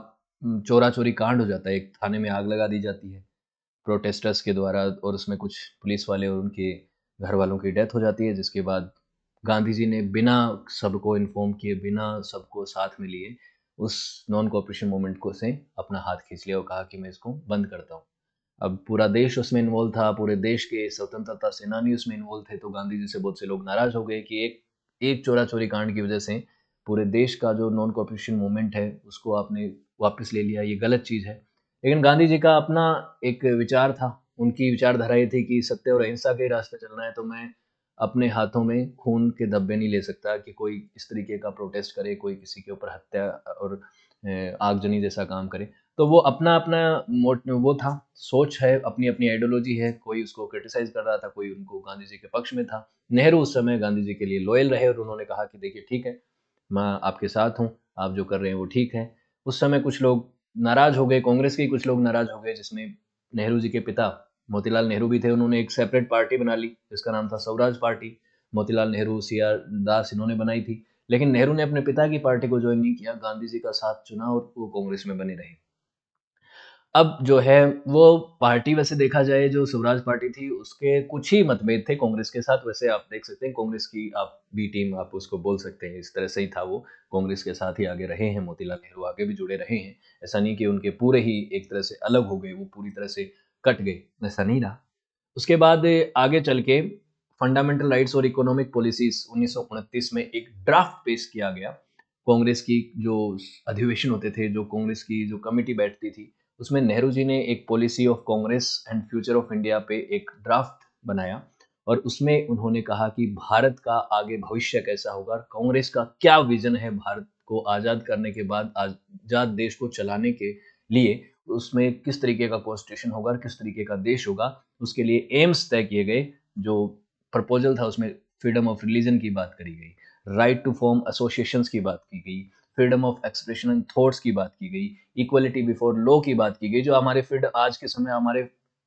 चोरा चोरी कांड हो जाता है एक थाने में आग लगा दी जाती है प्रोटेस्टर्स के द्वारा और उसमें कुछ पुलिस वाले और उनके घर वालों की डेथ हो जाती है जिसके बाद गांधी जी ने बिना सबको इन्फॉर्म किए बिना सबको साथ में लिए उस नॉन कॉपरेशन मोमेंट को से अपना हाथ खींच लिया और कहा कि मैं इसको बंद करता हूँ अब पूरा देश उसमें इन्वॉल्व था पूरे देश के स्वतंत्रता सेनानी उसमें इन्वॉल्व थे तो गांधी जी से बहुत से लोग नाराज हो गए कि एक एक चोरा चोरी कांड की वजह से पूरे देश का जो नॉन कॉपरेशन मूवमेंट है उसको आपने वापस ले लिया ये गलत चीज़ है लेकिन गांधी जी का अपना एक विचार था उनकी विचारधारा ये थी कि सत्य और अहिंसा के रास्ते चलना है तो मैं अपने हाथों में खून के धब्बे नहीं ले सकता कि कोई इस तरीके का प्रोटेस्ट करे कोई किसी के ऊपर हत्या और आगजनी जैसा काम करे तो वो अपना अपना मोट वो था सोच है अपनी अपनी आइडियोलॉजी है कोई उसको क्रिटिसाइज कर रहा था कोई उनको गांधी जी के पक्ष में था नेहरू उस समय गांधी जी के लिए लॉयल रहे और उन्होंने कहा कि देखिए ठीक है मैं आपके साथ हूँ आप जो कर रहे हैं वो ठीक है उस समय कुछ लोग नाराज हो गए कांग्रेस के कुछ लोग नाराज हो गए जिसमें नेहरू जी के पिता मोतीलाल नेहरू भी थे उन्होंने एक सेपरेट पार्टी बना ली जिसका नाम था Swaraj Party Motilal Nehru C R Das इन्होंने बनाई थी लेकिन नेहरू ने अपने पिता की पार्टी को ज्वाइन नहीं किया गांधी जी का साथ चुना और वो कांग्रेस में बने रहे अब जो है वो पार्टी वैसे देखा जाए जो स्वराज पार्टी थी उसके कुछ ही मतभेद थे कांग्रेस के साथ वैसे आप देख सकते हैं कांग्रेस की आप बी टीम आप उसको बोल सकते हैं इस तरह से ही था वो कांग्रेस के साथ ही आगे रहे हैं मोतीलाल नेहरू आगे भी जुड़े रहे हैं ऐसा नहीं कि उनके पूरे ही एक तरह से अलग हो गए वो पूरी तरह से कट गए ऐसा नहीं रहा उसके बाद आगे चल के फंडामेंटल राइट्स और इकोनॉमिक पॉलिसीज उन्नीस में एक ड्राफ्ट पेश किया गया कांग्रेस की जो अधिवेशन होते थे जो कांग्रेस की जो कमेटी बैठती थी उसमें नेहरू जी ने एक policy of Congress and future of India पे एक ड्राफ्ट बनाया और उसमें उन्होंने कहा कि भारत का आगे भविष्य कैसा होगा और कांग्रेस का क्या विजन है भारत को आज़ाद करने के बाद आज़ाद देश को चलाने के लिए उसमें किस तरीके का कॉन्स्टिट्यूशन होगा और किस तरीके का देश होगा उसके लिए एम्स तय किए गए जो प्रपोजल था उसमें फ्रीडम ऑफ रिलीजन की बात करी गई राइट टू फॉर्म एसोसिएशन की बात की गई freedom of expression and thoughts की बात की गई इक्वलिटी बिफोर लॉ की बात की गई जो हमारे फ्रीड आज के समय हमारे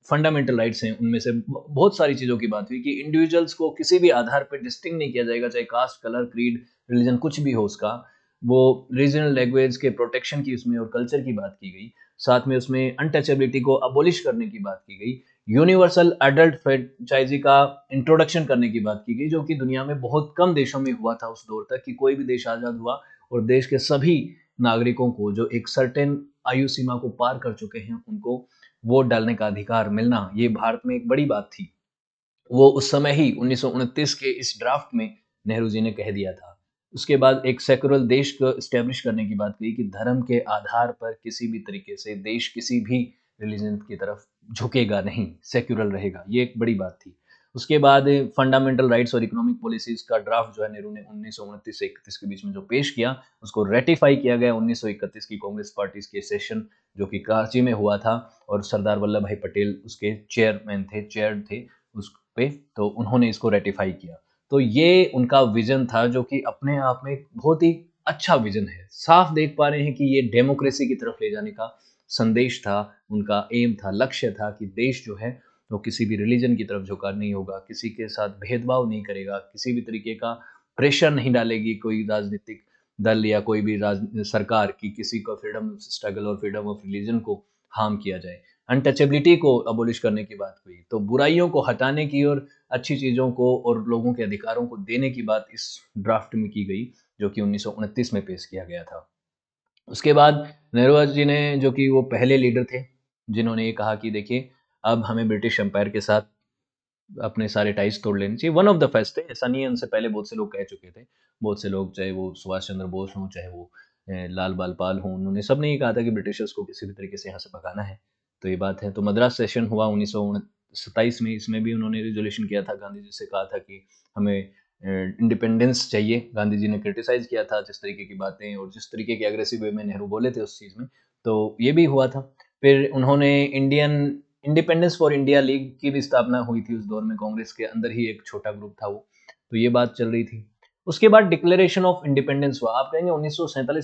फंडामेंटल राइट्स हैं उनमें से बहुत सारी चीज़ों की बात हुई कि इंडिविजुअल्स को किसी भी आधार पर डिस्टिंग नहीं किया जाएगा चाहे कास्ट कलर क्रीड रिलीजन कुछ भी हो उसका वो रीजनल लैंग्वेज के प्रोटेक्शन की उसमें और कल्चर की बात की गई साथ में उसमें अनटचेबिलिटी को अबोलिश करने की बात की गई यूनिवर्सल एडल्ट फ्रेंचाइजी का इंट्रोडक्शन करने की बात की गई जो कि दुनिया में बहुत कम देशों में हुआ था उस दौर तक कि कोई भी देश आज़ाद हुआ और देश के सभी नागरिकों को जो एक सर्टेन आयु सीमा को पार कर चुके हैं उनको वोट डालने का अधिकार मिलना ये भारत में एक बड़ी बात थी वो उस समय ही उन्नीस के इस ड्राफ्ट में नेहरू जी ने कह दिया था उसके बाद एक सेकुलर देश को इस्टेब्लिश करने की बात कही कि धर्म के आधार पर किसी भी तरीके से देश किसी भी रिलीजन की तरफ झुकेगा नहीं सेक्युरल रहेगा ये एक बड़ी बात थी उसके बाद फंडामेंटल राइट्स और इकोनॉमिक पॉलिसीज का ड्राफ्ट जो है नेहरू ने उन्नीस से इकतीस के बीच में जो पेश किया उसको रेटिफाई किया गया उन्नीस की कांग्रेस पार्टी के सेशन जो कि कराची में हुआ था और सरदार वल्लभ भाई पटेल उसके चेयरमैन थे चेयर थे उस पे तो उन्होंने इसको रेटिफाई किया तो ये उनका विजन था जो कि अपने आप में बहुत ही अच्छा विजन है साफ देख पा रहे हैं कि ये डेमोक्रेसी की तरफ ले जाने का संदेश था उनका एम था लक्ष्य था कि देश जो है वो तो किसी भी रिलीजन की तरफ झुका नहीं होगा किसी के साथ भेदभाव नहीं करेगा किसी भी तरीके का प्रेशर नहीं डालेगी कोई राजनीतिक दल या कोई भी राज सरकार की किसी को फ्रीडम स्ट्रगल और फ्रीडम ऑफ रिलीजन को हार्म किया जाए अनटचेबिलिटी को अबोलिश करने की बात हुई तो बुराइयों को हटाने की और अच्छी चीज़ों को और लोगों के अधिकारों को देने की बात इस ड्राफ्ट में की गई जो कि उन्नीस में पेश किया गया था उसके बाद नेहरू जी ने जो कि वो पहले लीडर थे जिन्होंने ये कहा कि देखिए अब हमें ब्रिटिश एम्पायर के साथ अपने सारे टाइज तोड़ लेने चाहिए वन ऑफ द फेस्ट है ऐसा नहीं है उनसे पहले बहुत से लोग कह चुके थे बहुत से लोग चाहे वो सुभाष चंद्र बोस हों चाहे वो लाल बाल पाल हों उन्होंने सब ने ये कहा था कि ब्रिटिशर्स को किसी भी तरीके से यहाँ से भगाना है तो ये बात है तो मद्रास सेशन हुआ उन्नीस सत्ताईस में इसमें भी उन्होंने रेजोल्यूशन किया था गांधी जी से कहा था कि हमें इंडिपेंडेंस चाहिए गांधी जी ने क्रिटिसाइज़ किया था जिस तरीके की बातें और जिस तरीके के अग्रेसिव वे में नेहरू बोले थे उस चीज़ में तो ये भी हुआ था फिर उन्होंने Indian independence for India league की भी स्थापना हुई थी उस दौर में कांग्रेस के अंदर ही एक छोटा ग्रुप था वो तो ये बात चल रही थी उसके बाद डिक्लेरेशन ऑफ इंडिपेंडेंस हुआ आप कहेंगे उन्नीस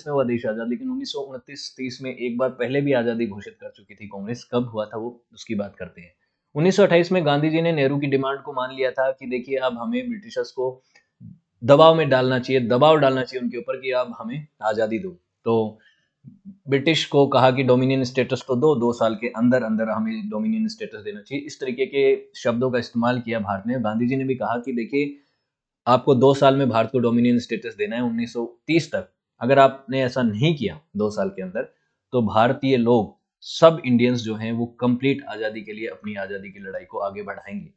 में हुआ देश आज़ाद लेकिन उन्नीस सौ में एक बार पहले भी आज़ादी घोषित कर चुकी थी कांग्रेस कब हुआ था वो उसकी बात करते हैं 1928 में गांधी जी ने नेहरू की डिमांड को मान लिया था कि देखिए अब हमें ब्रिटिशर्स को दबाव में डालना चाहिए दबाव डालना चाहिए उनके ऊपर कि आप हमें आज़ादी दो तो ब्रिटिश को कहा कि डोमिनियन स्टेटस तो दो दो साल के अंदर अंदर हमें डोमिनियन स्टेटस देना चाहिए इस तरीके के शब्दों का इस्तेमाल किया भारत ने गांधी जी ने भी कहा कि देखिए आपको दो साल में भारत को डोमिनियन स्टेटस देना है 1930 तक अगर आपने ऐसा नहीं किया दो साल के अंदर तो भारतीय लोग सब इंडियंस जो हैं वो कंप्लीट आज़ादी के लिए अपनी आज़ादी की लड़ाई को आगे बढ़ाएंगे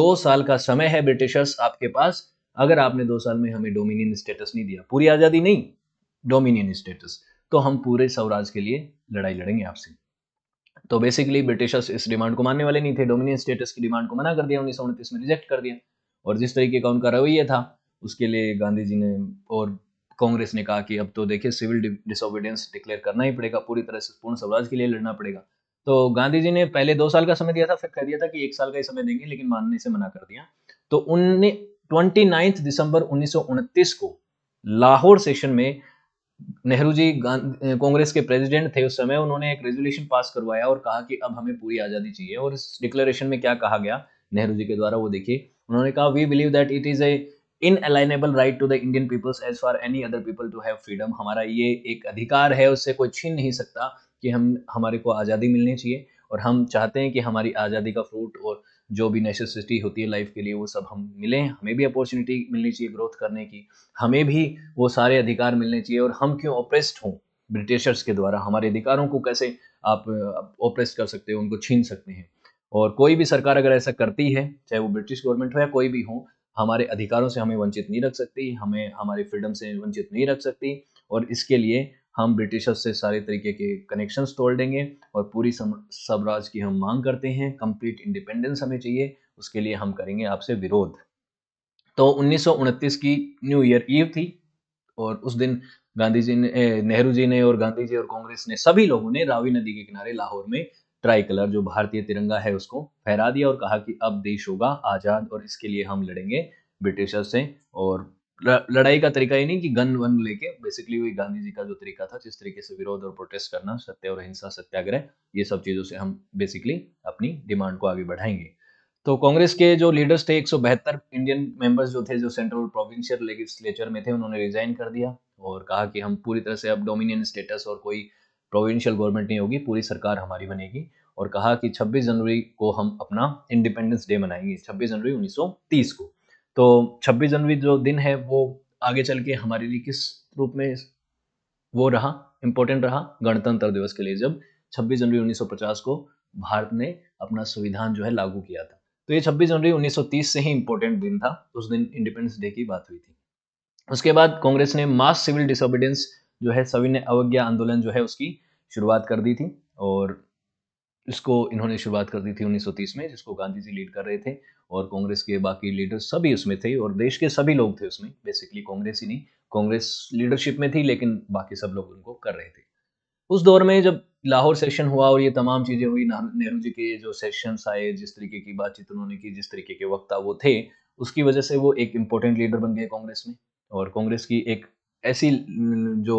दो साल का समय है ब्रिटिशर्स आपके पास अगर आपने दो साल में हमें डोमिनियन स्टेटस नहीं दिया पूरी आज़ादी नहीं डोमिनियन स्टेटस तो हम पूरे स्वराज के लिए लड़ाई लड़ेंगे आपसे तो बेसिकली ब्रिटिशर्स इस डिमांड को मानने वाले नहीं थे डोमिनियन स्टेटस की डिमांड को मना कर दिया उन्नीस में रिजेक्ट कर दिया और जिस तरीके का उनका रवैया था उसके लिए गांधी जी ने और कांग्रेस ने कहा कि अब तो देखिए सिविल डिसोबीडियंस डिक्लेयर करना ही पड़ेगा पूरी तरह से पूर्ण स्वराज के लिए लड़ना पड़ेगा तो गांधी जी ने पहले दो साल का समय दिया था फिर कह दिया था कि एक साल का ही समय देंगे लेकिन मानने से मना कर दिया तो उन्हें ट्वेंटी दिसंबर उन्नीस को लाहौर सेशन में नेहरू जी कांग्रेस के प्रेसिडेंट थे उस समय उन्होंने एक रेजोल्यूशन पास करवाया और कहा कि अब हमें पूरी आज़ादी चाहिए और इस डिक्लेरेशन में क्या कहा गया नेहरू जी के द्वारा वो देखिए उन्होंने कहा we believe that it is a inalienable right to the Indian peoples as far any other people to have freedom हमारा ये एक अधिकार है उससे कोई छीन नहीं सकता कि हम हमारे को आज़ादी मिलनी चाहिए और हम चाहते हैं कि हमारी आज़ादी का फ्रूट और जो भी नेसेसिटी होती है लाइफ के लिए वो सब हम मिलें हमें भी अपॉर्चुनिटी मिलनी चाहिए ग्रोथ करने की हमें भी वो सारे अधिकार मिलने चाहिए और हम क्यों ऑप्रेस्ड हों ब्रिटिशर्स के द्वारा हमारे अधिकारों को कैसे आप ऑप्रेस कर सकते हो उनको छीन सकते हैं और कोई भी सरकार अगर ऐसा करती है चाहे वो ब्रिटिश गवर्नमेंट हो या कोई भी हो हमारे अधिकारों से हमें वंचित नहीं रख सकती हमें हमारे फ्रीडम से वंचित नहीं रख सकती और इसके लिए हम ब्रिटिशर्स से सारे तरीके के कनेक्शन तोड़ देंगे और पूरी स्वराज की हम मांग करते हैं कंप्लीट इंडिपेंडेंस हमें चाहिए उसके लिए हम करेंगे आपसे विरोध तो उन्नीस की न्यू ईयर ईव थी और उस दिन गांधी जी ने नेहरू जी ने और गांधी जी और कांग्रेस ने सभी लोगों ने रावी नदी के किनारे लाहौर में ट्राई कलर जो भारतीय तिरंगा है उसको फहरा दिया और कहा कि अब देश होगा आज़ाद और इसके लिए हम लड़ेंगे ब्रिटिशर्स से और लड़ाई का तरीका ये नहीं कि गन वन लेके बेसिकली वही गांधी जी का जो तरीका था जिस तरीके से विरोध और प्रोटेस्ट करना सत्य और हिंसा सत्याग्रह ये सब चीज़ों से हम बेसिकली अपनी डिमांड को आगे बढ़ाएंगे तो कांग्रेस के जो लीडर्स थे एक इंडियन मेंबर्स जो थे जो सेंट्रल प्रोविंशियल लेजिस्लेचर में थे उन्होंने रिजाइन कर दिया और कहा कि हम पूरी तरह से अब डोमिनियन स्टेटस और कोई प्रोविंशियल गवर्नमेंट नहीं होगी पूरी सरकार हमारी बनेगी और कहा कि 26 जनवरी को हम अपना इंडिपेंडेंस डे मनाएंगे 26 जनवरी 1930 को तो 26 जनवरी जो दिन है वो आगे चल के हमारे लिए किस रूप में वो रहा इम्पोर्टेंट रहा गणतंत्र दिवस के लिए जब 26 जनवरी 1950 को भारत ने अपना संविधान जो है लागू किया था तो ये 26 जनवरी 1930 से ही इम्पोर्टेंट दिन था उस दिन इंडिपेंडेंस डे की बात हुई थी उसके बाद कांग्रेस ने मास सिविल डिसोबिडेंस जो है सविनय अवज्ञा आंदोलन जो है उसकी शुरुआत कर दी थी और इसको इन्होंने शुरुआत कर दी थी 1930 में जिसको गांधी जी लीड कर रहे थे और कांग्रेस के बाकी लीडर सभी उसमें थे और देश के सभी लोग थे उसमें बेसिकली कांग्रेस ही नहीं कांग्रेस लीडरशिप में थी लेकिन बाकी सब लोग उनको कर रहे थे उस दौर में जब लाहौर सेशन हुआ और ये तमाम चीज़ें हुई नेहरू जी के जो सेशंस आए जिस तरीके की बातचीत उन्होंने की जिस तरीके के वक्ता वो थे उसकी वजह से वो एक इम्पोर्टेंट लीडर बन गए कांग्रेस में और कांग्रेस की एक ऐसी जो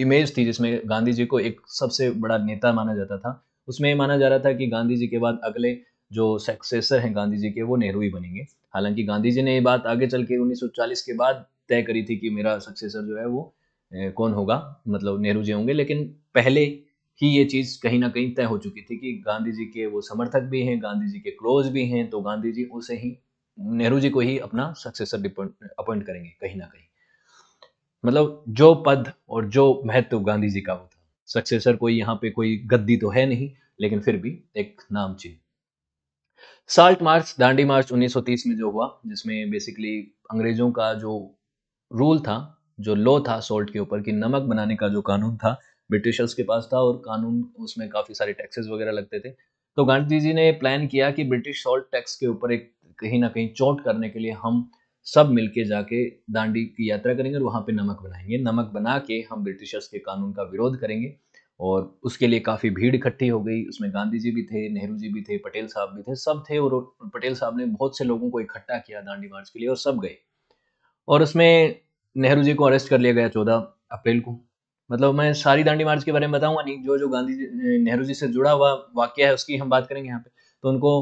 इमेज थी जिसमें गांधी जी को एक सबसे बड़ा नेता माना जाता था उसमें माना जा रहा था कि गांधी जी के बाद अगले जो सक्सेसर हैं गांधी जी के वो नेहरू ही बनेंगे हालांकि गांधी जी ने ये बात आगे चल के उन्नीस के बाद तय करी थी कि मेरा सक्सेसर जो है वो कौन होगा मतलब नेहरू जी होंगे लेकिन पहले ही ये चीज़ कहीं ना कहीं तय हो चुकी थी कि गांधी जी के वो समर्थक भी हैं गांधी जी के क्लोज भी हैं तो गांधी जी उसे ही नेहरू जी को ही अपना सक्सेसर अपॉइंट करेंगे कहीं ना कहीं मतलब जो पद और जो महत्व गांधी जी का होता सक्सेसर कोई यहाँ पे कोई गद्दी तो है नहीं लेकिन फिर भी एक नाम चीज साल्ट मार्च दांडी मार्च 1930 में जो हुआ जिसमें बेसिकली अंग्रेजों का जो रूल था जो लॉ था सॉल्ट के ऊपर कि नमक बनाने का जो कानून था ब्रिटिशर्स के पास था और कानून उसमें काफ़ी सारे टैक्सेस वगैरह लगते थे तो गांधी जी ने प्लान किया कि ब्रिटिश सॉल्ट टैक्स के ऊपर एक कहीं ना कहीं चोट करने के लिए हम सब मिलके जाके दांडी की यात्रा करेंगे और वहाँ पे नमक बनाएंगे नमक बना के हम ब्रिटिशर्स के कानून का विरोध करेंगे और उसके लिए काफ़ी भीड़ इकट्ठी हो गई उसमें गांधी जी भी थे नेहरू जी भी थे पटेल साहब भी थे सब थे और पटेल साहब ने बहुत से लोगों को इकट्ठा किया दांडी मार्च के लिए और सब गए और उसमें नेहरू जी को अरेस्ट कर लिया गया चौदह अप्रैल को मतलब मैं सारी दांडी मार्च के बारे में बताऊंगा नहीं जो जो गांधी जी नेहरू जी से जुड़ा हुआ वाक्य है उसकी हम बात करेंगे यहाँ पे तो उनको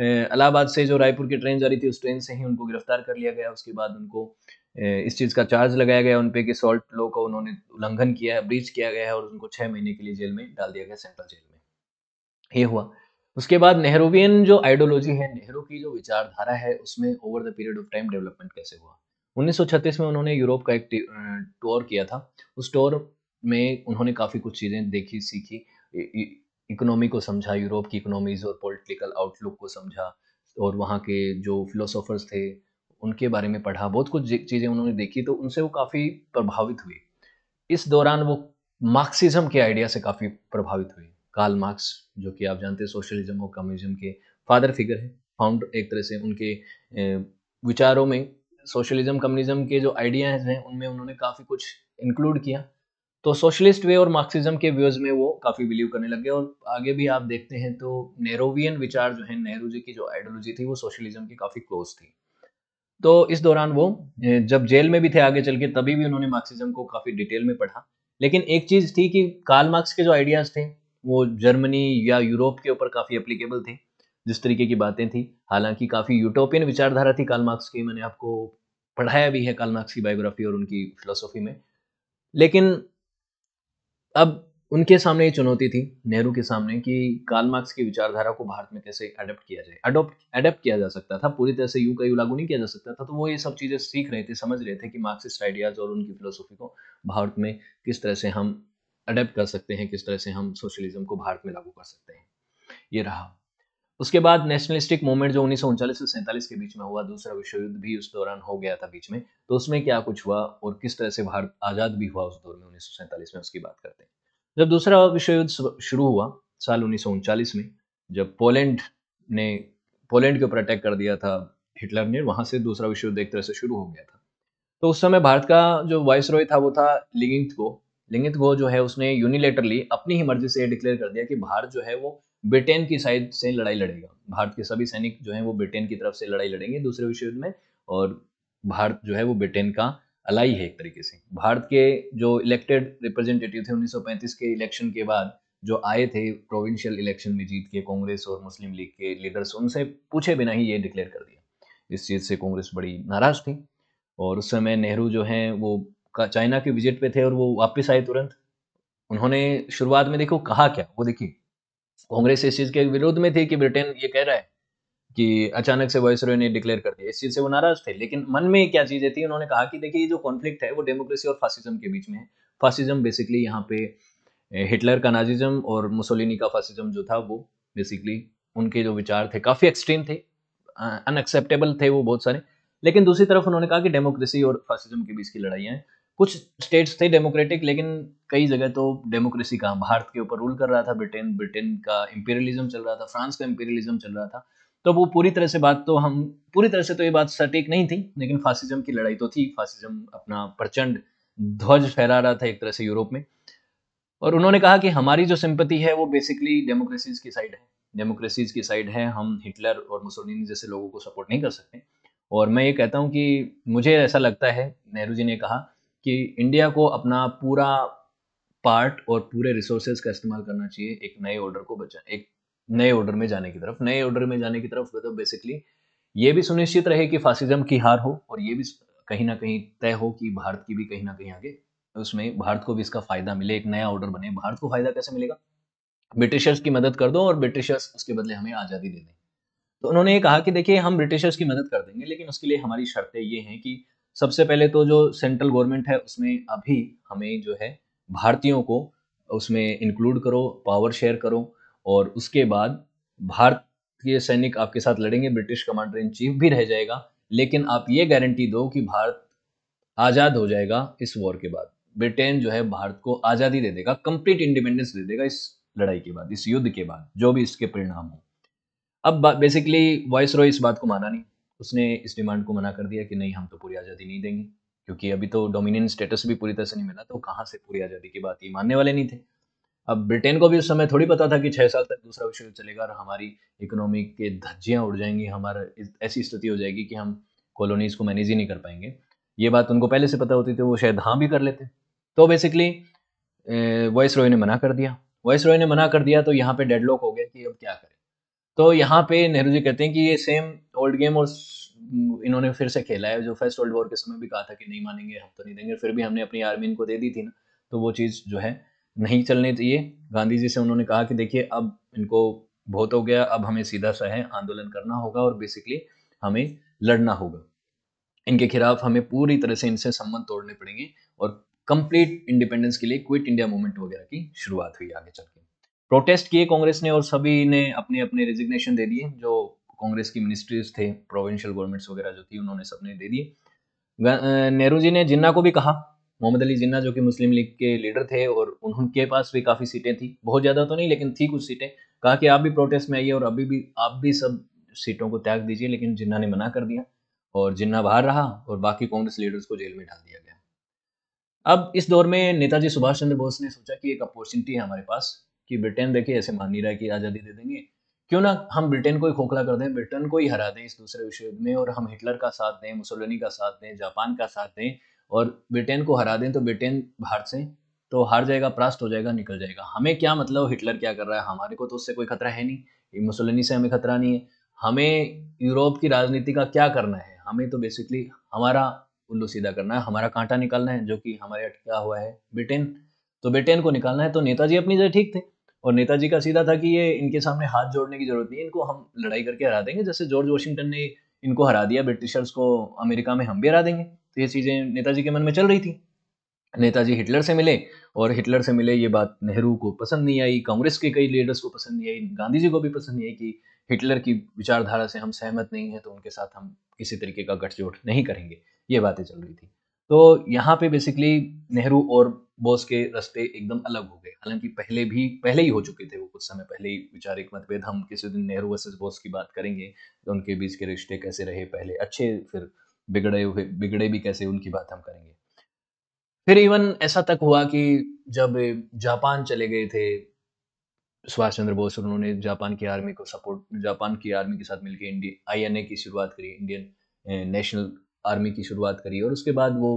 इलाहाबाद से जो रायपुर की ट्रेन जा रही थी उस ट्रेन से ही उनको गिरफ्तार कर लिया गया उसके बाद उनको इस चीज़ का चार्ज लगाया गया उन पे कि सॉल्ट लॉ का उन्होंने उल्लंघन किया है ब्रीच किया गया है और उनको छः महीने के लिए जेल में डाल दिया गया सेंट्रल जेल में ये हुआ उसके बाद नेहरूवियन जो आइडियोलॉजी है नेहरू की जो विचारधारा है उसमें over the period of time development कैसे हुआ 1936 में उन्होंने यूरोप का एक टूर किया था उस टूर में उन्होंने काफ़ी कुछ चीज़ें देखी सीखी इकोनॉमी को समझा यूरोप की इकोनॉमीज और पॉलिटिकल आउटलुक को समझा और वहाँ के जो फिलोसोफर्स थे उनके बारे में पढ़ा बहुत कुछ चीज़ें उन्होंने देखी तो उनसे वो काफ़ी प्रभावित हुई इस दौरान वो मार्क्सिज्म के आइडिया से काफ़ी प्रभावित हुई कार्ल मार्क्स जो कि आप जानते हैं सोशलिज्म और कम्युनिज्म के फादर फिगर है फाउंड एक तरह से उनके विचारों में सोशलिज्म कम्युनिज्म के जो आइडियाज हैं उनमें उन्होंने काफ़ी कुछ इंक्लूड किया तो सोशलिस्ट वे और मार्क्सिज्म के व्यूज़ में वो काफ़ी बिलीव करने लग गए और आगे भी आप देखते हैं तो नेहरोवियन विचार जो है नेहरू जी की जो आइडियोलॉजी थी वो सोशलिज्म की काफ़ी क्लोज थी तो इस दौरान वो जब जेल में भी थे आगे चल के तभी भी उन्होंने मार्क्सिज्म को काफ़ी डिटेल में पढ़ा लेकिन एक चीज़ थी कि कार्ल मार्क्स के जो आइडियाज़ थे वो जर्मनी या यूरोप के ऊपर काफ़ी एप्लीकेबल थे जिस तरीके की बातें थी हालांकि काफ़ी यूटोपियन विचारधारा थी कार्ल मार्क्स की मैंने आपको पढ़ाया भी है कार्ल मार्क्स की बायोग्राफी और उनकी फिलोसॉफी में लेकिन अब उनके सामने ये चुनौती थी नेहरू के सामने कि कार्ल मार्क्स की विचारधारा को भारत में कैसे अडोप्ट किया जाए अडोप्ट अडेप्ट किया जा सकता था पूरी तरह से यू का यू लागू नहीं किया जा सकता था तो वो ये सब चीज़ें सीख रहे थे समझ रहे थे कि मार्क्सिस्ट आइडियाज़ और उनकी फिलोसफी को भारत में किस तरह से हम अडेप्ट कर सकते हैं किस तरह से हम सोशलिज्म को भारत में लागू कर सकते हैं ये रहा उसके बाद नेशनलिस्टिक मूवमेंट जो उन्नीस से सैंतालीस के बीच में हुआ दूसरा विश्व युद्ध भी उस दौरान हो गया था बीच में तो उसमें क्या कुछ हुआ और किस तरह से भारत आज़ाद भी हुआ उस दौर में उन्नीस में उसकी बात करते हैं जब दूसरा विश्व युद्ध शुरू हुआ साल उन्नीस में जब पोलैंड ने पोलैंड के ऊपर अटैक कर दिया था हिटलर ने वहां से दूसरा विश्व युद्ध एक तरह से शुरू हो गया था तो उस समय भारत का जो वॉइस रॉय था वो था लिंगित गो लिंगित गो जो है उसने यूनिलेटरली अपनी ही मर्जी से डिक्लेयर कर दिया कि भारत जो है वो ब्रिटेन की साइड से लड़ाई लड़ेगा भारत के सभी सैनिक जो है वो ब्रिटेन की तरफ से लड़ाई लड़ेंगे दूसरे विश्व युद्ध में और भारत जो है वो ब्रिटेन का अलाई है एक तरीके से भारत के जो इलेक्टेड रिप्रेजेंटेटिव थे 1935 के इलेक्शन के बाद जो आए थे प्रोविंशियल इलेक्शन में जीत के कांग्रेस और मुस्लिम लीग के लीडर्स उनसे पूछे बिना ही ये डिक्लेयर कर दिया इस चीज़ से कांग्रेस बड़ी नाराज़ थी और उस समय नेहरू जो हैं वो चाइना के विजिट पे थे और वो वापस आए तुरंत उन्होंने शुरुआत में देखो कहा क्या वो देखिए कांग्रेस इस चीज़ के विरोध में थी कि ब्रिटेन ये कह रहा है कि अचानक से वाइसरॉय ने डिक्लेयर कर दिया इस चीज़ से वो नाराज थे लेकिन मन में क्या चीज़ें थी उन्होंने कहा कि देखिए ये जो कॉन्फ्लिक्ट है वो डेमोक्रेसी और फासिज्म के बीच में है फासिज्म बेसिकली यहाँ पे हिटलर का नाजिज्म और मुसोलिनी का फासिज्म जो था वो बेसिकली उनके जो विचार थे काफ़ी एक्सट्रीम थे अनएक्सेप्टेबल थे वो बहुत सारे लेकिन दूसरी तरफ उन्होंने कहा कि डेमोक्रेसी और फासिज्म के बीच की लड़ाइयाँ हैं कुछ स्टेट्स थे डेमोक्रेटिक लेकिन कई जगह तो डेमोक्रेसी का भारत के ऊपर रूल कर रहा था ब्रिटेन ब्रिटेन का इंपेरियलिज्म चल रहा था फ्रांस का इंपेरियलिज्म चल रहा था तो वो पूरी तरह से बात तो हम पूरी तरह से तो ये बात सटीक नहीं थी लेकिन फासिज्म की लड़ाई तो थी फासिज्म अपना प्रचंड ध्वज फहरा रहा था एक तरह से यूरोप में और उन्होंने कहा कि हमारी जो सिंपति है वो बेसिकली डेमोक्रेसीज की साइड है डेमोक्रेसीज की साइड है हम हिटलर और मुसोलिनी जैसे लोगों को सपोर्ट नहीं कर सकते और मैं ये कहता हूँ कि मुझे ऐसा लगता है नेहरू जी ने कहा कि इंडिया को अपना पूरा पार्ट और पूरे रिसोर्सेज का इस्तेमाल करना चाहिए एक नए ऑर्डर को बचा एक नए ऑर्डर में जाने की तरफ नए ऑर्डर में जाने की तरफ मतलब बेसिकली ये भी सुनिश्चित रहे कि फासिज्म की हार हो और ये भी कहीं ना कहीं तय हो कि भारत की भी कहीं ना कहीं आगे उसमें भारत को भी इसका फायदा मिले एक नया ऑर्डर बने भारत को फायदा कैसे मिलेगा ब्रिटिशर्स की मदद कर दो और ब्रिटिशर्स उसके बदले हमें आज़ादी दे दें तो उन्होंने ये कहा कि देखिए हम ब्रिटिशर्स की मदद कर देंगे लेकिन उसके लिए हमारी शर्तें ये हैं कि सबसे पहले तो जो सेंट्रल गवर्नमेंट है उसमें अभी हमें जो है भारतीयों को उसमें इंक्लूड करो पावर शेयर करो और उसके बाद भारतीय सैनिक आपके साथ लड़ेंगे ब्रिटिश कमांडर इन चीफ भी रह जाएगा लेकिन आप ये गारंटी दो कि भारत आज़ाद हो जाएगा इस वॉर के बाद ब्रिटेन जो है भारत को आज़ादी दे देगा कंप्लीट इंडिपेंडेंस दे देगा इस लड़ाई के बाद इस युद्ध के बाद जो भी इसके परिणाम हो अब बेसिकली वॉइस रॉय इस बात को माना नहीं उसने इस डिमांड को मना कर दिया कि नहीं हम तो पूरी आज़ादी नहीं देंगे क्योंकि अभी तो डोमिनियन स्टेटस भी पूरी तरह से नहीं मिला तो कहाँ से पूरी आज़ादी की बात ये मानने वाले नहीं थे अब ब्रिटेन को भी उस समय थोड़ी पता था कि छः साल तक दूसरा विश्व युद्ध चलेगा और हमारी इकोनॉमी के धज्जियाँ उड़ जाएंगी हमारा ऐसी स्थिति हो जाएगी कि हम कॉलोनीज़ को मैनेज ही नहीं कर पाएंगे ये बात उनको पहले से पता होती थी वो शायद हाँ भी कर लेते तो बेसिकली वॉइस रॉय ने मना कर दिया वॉइस रॉय ने मना कर दिया तो यहाँ पे डेडलॉक हो गया कि अब क्या करें तो यहाँ पे नेहरू जी कहते हैं कि ये सेम ओल्ड गेम और इन्होंने फिर से खेला है जो फर्स्ट वर्ल्ड वॉर के समय भी कहा था कि नहीं मानेंगे हम तो नहीं देंगे फिर भी हमने अपनी आर्मी इनको दे दी थी ना तो वो चीज़ जो है नहीं चलने चाहिए गांधी जी से उन्होंने कहा कि देखिए अब इनको बहुत हो गया अब हमें सीधा सा है आंदोलन करना होगा और बेसिकली हमें लड़ना होगा इनके खिलाफ हमें पूरी तरह से इनसे संबंध तोड़ने पड़ेंगे और कंप्लीट इंडिपेंडेंस के लिए क्विट इंडिया मूवमेंट वगैरह की शुरुआत हुई आगे चल के प्रोटेस्ट किए कांग्रेस ने और सभी ने अपने अपने रेजिग्नेशन दे दिए जो कांग्रेस की मिनिस्ट्रीज थे प्रोविंशियल गवर्नमेंट्स वगैरह जो थी उन्होंने सबने दे दिए नेहरू जी ने जिन्ना को भी कहा मोहम्मद अली जिन्ना जो कि मुस्लिम लीग के लीडर थे और उनके पास भी काफ़ी सीटें थी बहुत ज़्यादा तो नहीं लेकिन थी कुछ सीटें कहा कि आप भी प्रोटेस्ट में आइए और अभी भी आप भी सब सीटों को त्याग दीजिए लेकिन जिन्ना ने मना कर दिया और जिन्ना बाहर रहा और बाकी कांग्रेस लीडर्स को जेल में डाल दिया गया अब इस दौर में नेताजी सुभाष चंद्र बोस ने सोचा कि एक अपॉर्चुनिटी है हमारे पास कि ब्रिटेन देखिए ऐसे मान नहीं रहा कि आज़ादी दे देंगे क्यों ना हम ब्रिटेन को ही खोखला कर दें ब्रिटेन को ही हरा दें इस दूसरे विश्व युद्ध में और हम हिटलर का साथ दें मुसोलिनी का साथ दें जापान का साथ दें और ब्रिटेन को हरा दें तो ब्रिटेन भारत से तो हार जाएगा परास्त हो जाएगा निकल जाएगा हमें क्या मतलब हिटलर क्या कर रहा है हमारे को तो उससे कोई खतरा है नहीं मुसलनी से हमें खतरा नहीं है हमें यूरोप की राजनीति का क्या करना है हमें तो बेसिकली हमारा उल्लू सीधा करना है हमारा कांटा निकालना है जो कि हमारे अटका हुआ है ब्रिटेन तो ब्रिटेन को निकालना है तो नेताजी अपनी जगह ठीक थे और नेताजी का सीधा था कि ये इनके सामने हाथ जोड़ने की जरूरत नहीं इनको हम लड़ाई करके हरा देंगे जैसे जॉर्ज वॉशिंगटन ने इनको हरा दिया ब्रिटिशर्स को अमेरिका में हम भी हरा देंगे तो ये चीज़ें नेताजी के मन में चल रही थी नेताजी हिटलर से मिले और हिटलर से मिले ये बात नेहरू को पसंद नहीं आई कांग्रेस के कई लीडर्स को पसंद नहीं आई गांधी जी को भी पसंद नहीं आई कि हिटलर की विचारधारा से हम सहमत नहीं हैं तो उनके साथ हम किसी तरीके का गठजोड़ नहीं करेंगे ये बातें चल रही थी तो यहाँ पे बेसिकली नेहरू और बोस के रास्ते एकदम अलग हो गए हालांकि पहले भी पहले ही हो चुके थे वो कुछ समय पहले ही एक मतभेद हम किसी दिन नेहरू वर्सेज बोस की बात करेंगे तो उनके बीच के रिश्ते कैसे रहे पहले अच्छे फिर बिगड़े हुए बिगड़े भी कैसे उनकी बात हम करेंगे फिर इवन ऐसा तक हुआ कि जब जापान चले गए थे सुभाष चंद्र बोस उन्होंने जापान की आर्मी को सपोर्ट जापान की आर्मी के साथ मिलकर इंडिया ए की शुरुआत करी इंडियन नेशनल आर्मी की शुरुआत करी और उसके बाद वो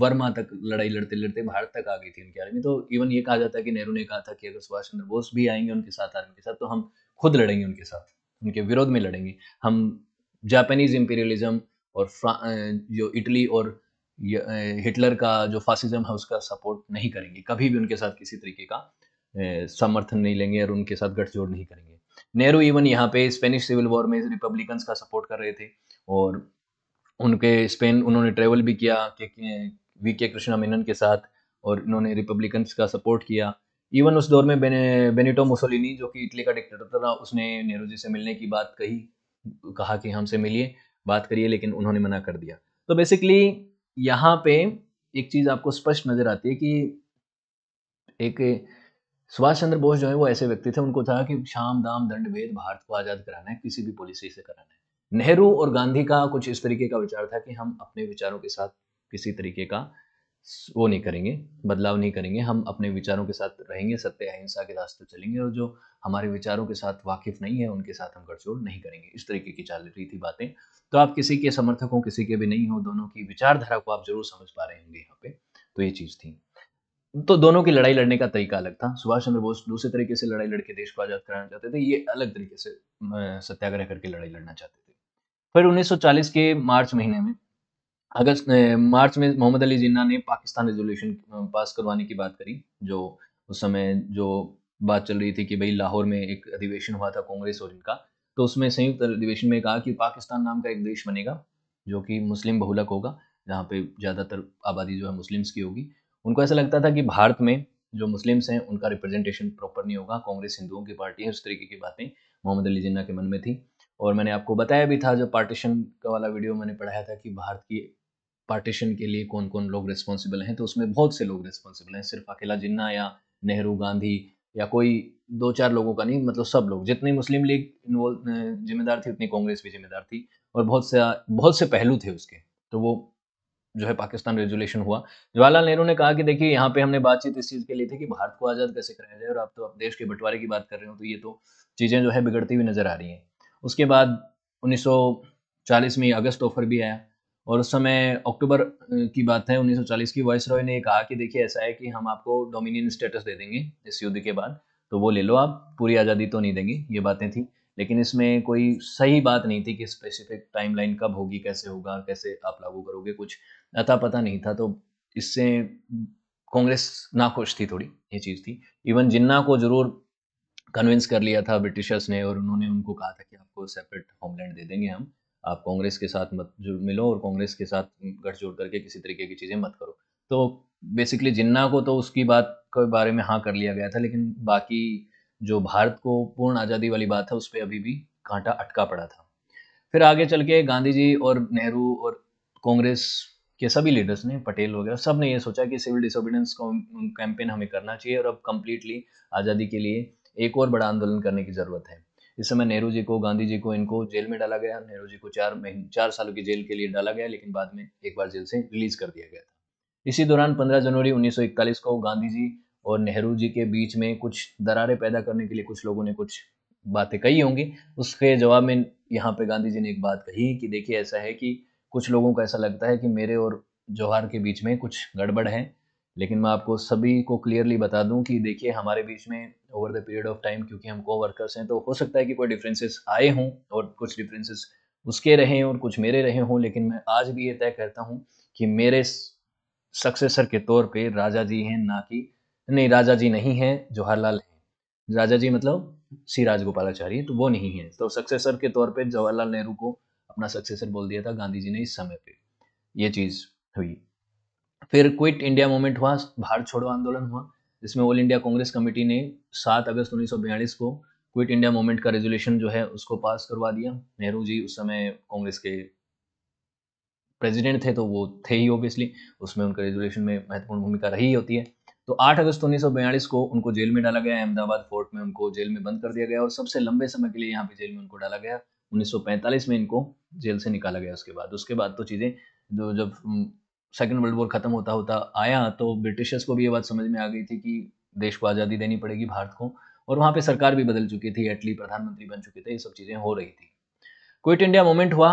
वर्मा तक लड़ाई लड़ते लड़ते भारत तक आ गई थी उनकी आर्मी तो इवन ये कहा जाता है कि नेहरू ने कहा था कि अगर सुभाष चंद्र बोस भी आएंगे उनके साथ आर्मी के साथ तो हम खुद लड़ेंगे उनके साथ उनके विरोध में लड़ेंगे हम जापानीज इंपीरियलिज्म और जो इटली और हिटलर का जो फासिज्म है उसका सपोर्ट नहीं करेंगे कभी भी उनके साथ किसी तरीके का समर्थन नहीं लेंगे और उनके साथ गठजोड़ नहीं करेंगे नेहरू इवन यहाँ पे स्पेनिश सिविल वॉर में रिपब्लिकन्स का सपोर्ट कर रहे थे और उनके स्पेन उन्होंने ट्रेवल भी किया के वी के कृष्णा मेनन के साथ और इन्होंने रिपब्लिकन्स का सपोर्ट किया इवन उस दौर में बेने, बेनिटो मुसोलिनी जो कि इटली का डिक्टेटर था उसने नेहरू जी से मिलने की बात कही कहा कि हमसे मिलिए बात करिए लेकिन उन्होंने मना कर दिया तो बेसिकली यहाँ पे एक चीज़ आपको स्पष्ट नज़र आती है कि एक सुभाष चंद्र बोस जो है वो ऐसे व्यक्ति थे उनको था कि शाम दाम दंड भेद भारत को आज़ाद कराना है किसी भी पॉलिसी से कराना है नेहरू और गांधी का कुछ इस तरीके का विचार था कि हम अपने विचारों के साथ किसी तरीके का वो नहीं करेंगे बदलाव नहीं करेंगे हम अपने विचारों के साथ रहेंगे सत्य अहिंसा के रास्ते चलेंगे और जो हमारे विचारों के साथ वाकिफ नहीं है उनके साथ हम गठजोड़ नहीं करेंगे इस तरीके की चल रही थी बातें तो आप किसी के समर्थक हो किसी के भी नहीं हो दोनों की विचारधारा को आप जरूर समझ पा रहे होंगे यहाँ पे तो ये चीज़ थी तो दोनों की लड़ाई लड़ने का तरीका अलग था सुभाष चंद्र बोस दूसरे तरीके से लड़ाई लड़के देश को आज़ाद कराना चाहते थे ये अलग तरीके से सत्याग्रह करके लड़ाई लड़ना चाहते थे फिर 1940 के मार्च महीने में अगस्त मार्च में मोहम्मद अली जिन्ना ने पाकिस्तान रेजोल्यूशन पास करवाने की बात करी जो उस समय जो बात चल रही थी कि भाई लाहौर में एक अधिवेशन हुआ था कांग्रेस और इनका तो उसमें संयुक्त अधिवेशन में कहा कि पाकिस्तान नाम का एक देश बनेगा जो कि मुस्लिम बहुलक होगा जहाँ पे ज़्यादातर आबादी जो है मुस्लिम्स की होगी उनको ऐसा लगता था कि भारत में जो मुस्लिम्स हैं उनका रिप्रेजेंटेशन प्रॉपर नहीं होगा कांग्रेस हिंदुओं की पार्टी है उस तरीके की बातें मोहम्मद अली जिन्ना के मन में थी और मैंने आपको बताया भी था जो पार्टीशन का वाला वीडियो मैंने पढ़ाया था कि भारत की पार्टीशन के लिए कौन कौन लोग रिस्पॉन्सिबल हैं तो उसमें बहुत से लोग रिस्पॉन्सिबल हैं सिर्फ अकेला जिन्ना या नेहरू गांधी या कोई दो चार लोगों का नहीं मतलब सब लोग जितनी मुस्लिम लीग इन्वॉल्व जिम्मेदार थी उतनी कांग्रेस भी जिम्मेदार थी और बहुत से बहुत से पहलू थे उसके तो वो जो है पाकिस्तान रेजुलेशन हुआ जवाहरलाल नेहरू ने कहा कि देखिए यहाँ पे हमने बातचीत इस चीज़ के लिए थी कि भारत को आज़ाद कैसे कराया जाए और आप तो आप देश के बंटवारे की बात कर रहे हो तो ये तो चीज़ें जो है बिगड़ती हुई नज़र आ रही हैं उसके बाद 1940 में अगस्त ऑफर भी आया और उस समय अक्टूबर की बात है 1940 की वॉइस रॉय ने कहा कि देखिए ऐसा है कि हम आपको डोमिनियन स्टेटस दे देंगे इस युद्ध के बाद तो वो ले लो आप पूरी आज़ादी तो नहीं देंगे ये बातें थी लेकिन इसमें कोई सही बात नहीं थी कि स्पेसिफिक टाइमलाइन कब होगी कैसे होगा कैसे आप लागू करोगे कुछ अता पता नहीं था तो इससे कांग्रेस नाखुश थी थोड़ी ये चीज़ थी इवन जिन्ना को ज़रूर कन्विंस कर लिया था ब्रिटिशर्स ने और उन्होंने उनको कहा था कि आपको सेपरेट होमलैंड दे देंगे हम आप कांग्रेस के साथ मत जो मिलो और कांग्रेस के साथ गठजोड़ करके किसी तरीके की चीज़ें मत करो तो बेसिकली जिन्ना को तो उसकी बात के बारे में हाँ कर लिया गया था लेकिन बाकी जो भारत को पूर्ण आज़ादी वाली बात है उस पर अभी भी कांटा अटका पड़ा था फिर आगे चल के गांधी जी और नेहरू और कांग्रेस के सभी लीडर्स ने पटेल वगैरह सब ने ये सोचा कि सिविल डिसोबिडेंस कैंपेन हमें करना चाहिए और अब कम्प्लीटली आज़ादी के लिए एक और बड़ा आंदोलन करने की ज़रूरत है इस समय नेहरू जी को गांधी जी को इनको जेल में डाला गया नेहरू जी को चार महीने चार सालों की जेल के लिए डाला गया लेकिन बाद में एक बार जेल से रिलीज कर दिया गया था इसी दौरान 15 जनवरी 1941 को गांधी जी और नेहरू जी के बीच में कुछ दरारें पैदा करने के लिए कुछ लोगों ने कुछ बातें कही होंगी उसके जवाब में यहाँ पे गांधी जी ने एक बात कही कि देखिए ऐसा है कि कुछ लोगों को ऐसा लगता है कि मेरे और जोहार के बीच में कुछ गड़बड़ है लेकिन मैं आपको सभी को क्लियरली बता दूं कि देखिए हमारे बीच में over the period of time क्योंकि हम को वर्कर्स हैं तो हो सकता है कि कोई डिफरेंसेस आए हों और कुछ डिफरेंसेस उसके रहे और कुछ मेरे रहे हों लेकिन मैं आज भी ये तय करता हूँ कि मेरे सक्सेसर के तौर पे राजा जी हैं ना कि नहीं राजा जी नहीं हैं जवाहरलाल हैं राजा जी मतलब सिराज राजगोपालाचार्य तो वो नहीं है तो सक्सेसर के तौर पे जवाहरलाल नेहरू को अपना सक्सेसर बोल दिया था गांधी जी ने इस समय पे ये चीज़ हुई फिर क्विट इंडिया मूवमेंट हुआ भारत छोड़ो आंदोलन हुआ जिसमें ऑल इंडिया कांग्रेस कमेटी ने 7 अगस्त 1942 को क्विट इंडिया मूवमेंट का रेजोल्यूशन जो है उसको पास करवा दिया नेहरू जी उस समय कांग्रेस के प्रेसिडेंट थे तो वो थे ही ऑब्वियसली उसमें उनका रेजोल्यूशन में महत्वपूर्ण भूमिका रही होती है तो 8 अगस्त 1942 को उनको जेल में डाला गया अहमदाबाद फोर्ट में उनको जेल में बंद कर दिया गया और सबसे लंबे समय के लिए यहाँ पे जेल में उनको डाला गया 1945 में इनको जेल से निकाला गया उसके बाद उसके बाद तो चीज़ें जो जब सेकेंड वर्ल्ड वॉर ख़त्म होता होता आया तो ब्रिटिशर्स को भी ये बात समझ में आ गई थी कि देश को आज़ादी देनी पड़ेगी भारत को और वहाँ पे सरकार भी बदल चुकी थी एटली प्रधानमंत्री बन चुके थे ये सब चीज़ें हो रही थी क्विट इंडिया मूवमेंट हुआ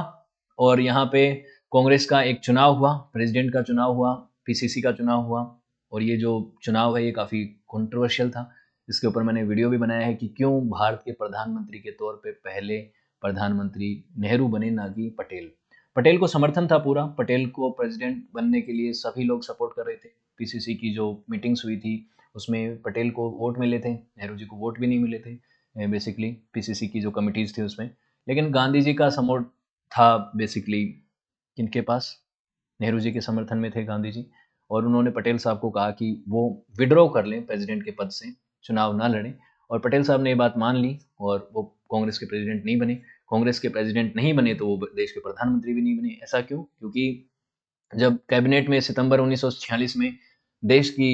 और यहाँ पे कांग्रेस का एक चुनाव हुआ प्रेसिडेंट का चुनाव हुआ पीसीसी का चुनाव हुआ और ये जो चुनाव है ये काफ़ी कंट्रोवर्शियल था इसके ऊपर मैंने वीडियो भी बनाया है कि क्यों भारत के प्रधानमंत्री के तौर पर पहले प्रधानमंत्री नेहरू बने ना कि पटेल पटेल को समर्थन था पूरा पटेल को प्रेसिडेंट बनने के लिए सभी लोग सपोर्ट कर रहे थे पीसीसी की जो मीटिंग्स हुई थी उसमें पटेल को वोट मिले थे नेहरू जी को वोट भी नहीं मिले थे बेसिकली पीसीसी की जो कमिटीज़ थी उसमें लेकिन गांधी जी का सपोर्ट था बेसिकली किनके पास नेहरू जी के समर्थन में थे गांधी जी और उन्होंने पटेल साहब को कहा कि वो विड्रॉ कर लें प्रेसिडेंट के पद से चुनाव ना लड़ें और पटेल साहब ने ये बात मान ली और वो कांग्रेस के प्रेसिडेंट नहीं बने कांग्रेस के प्रेसिडेंट नहीं बने तो वो देश के प्रधानमंत्री भी नहीं बने ऐसा क्यों क्योंकि जब कैबिनेट में सितंबर 1946 में देश की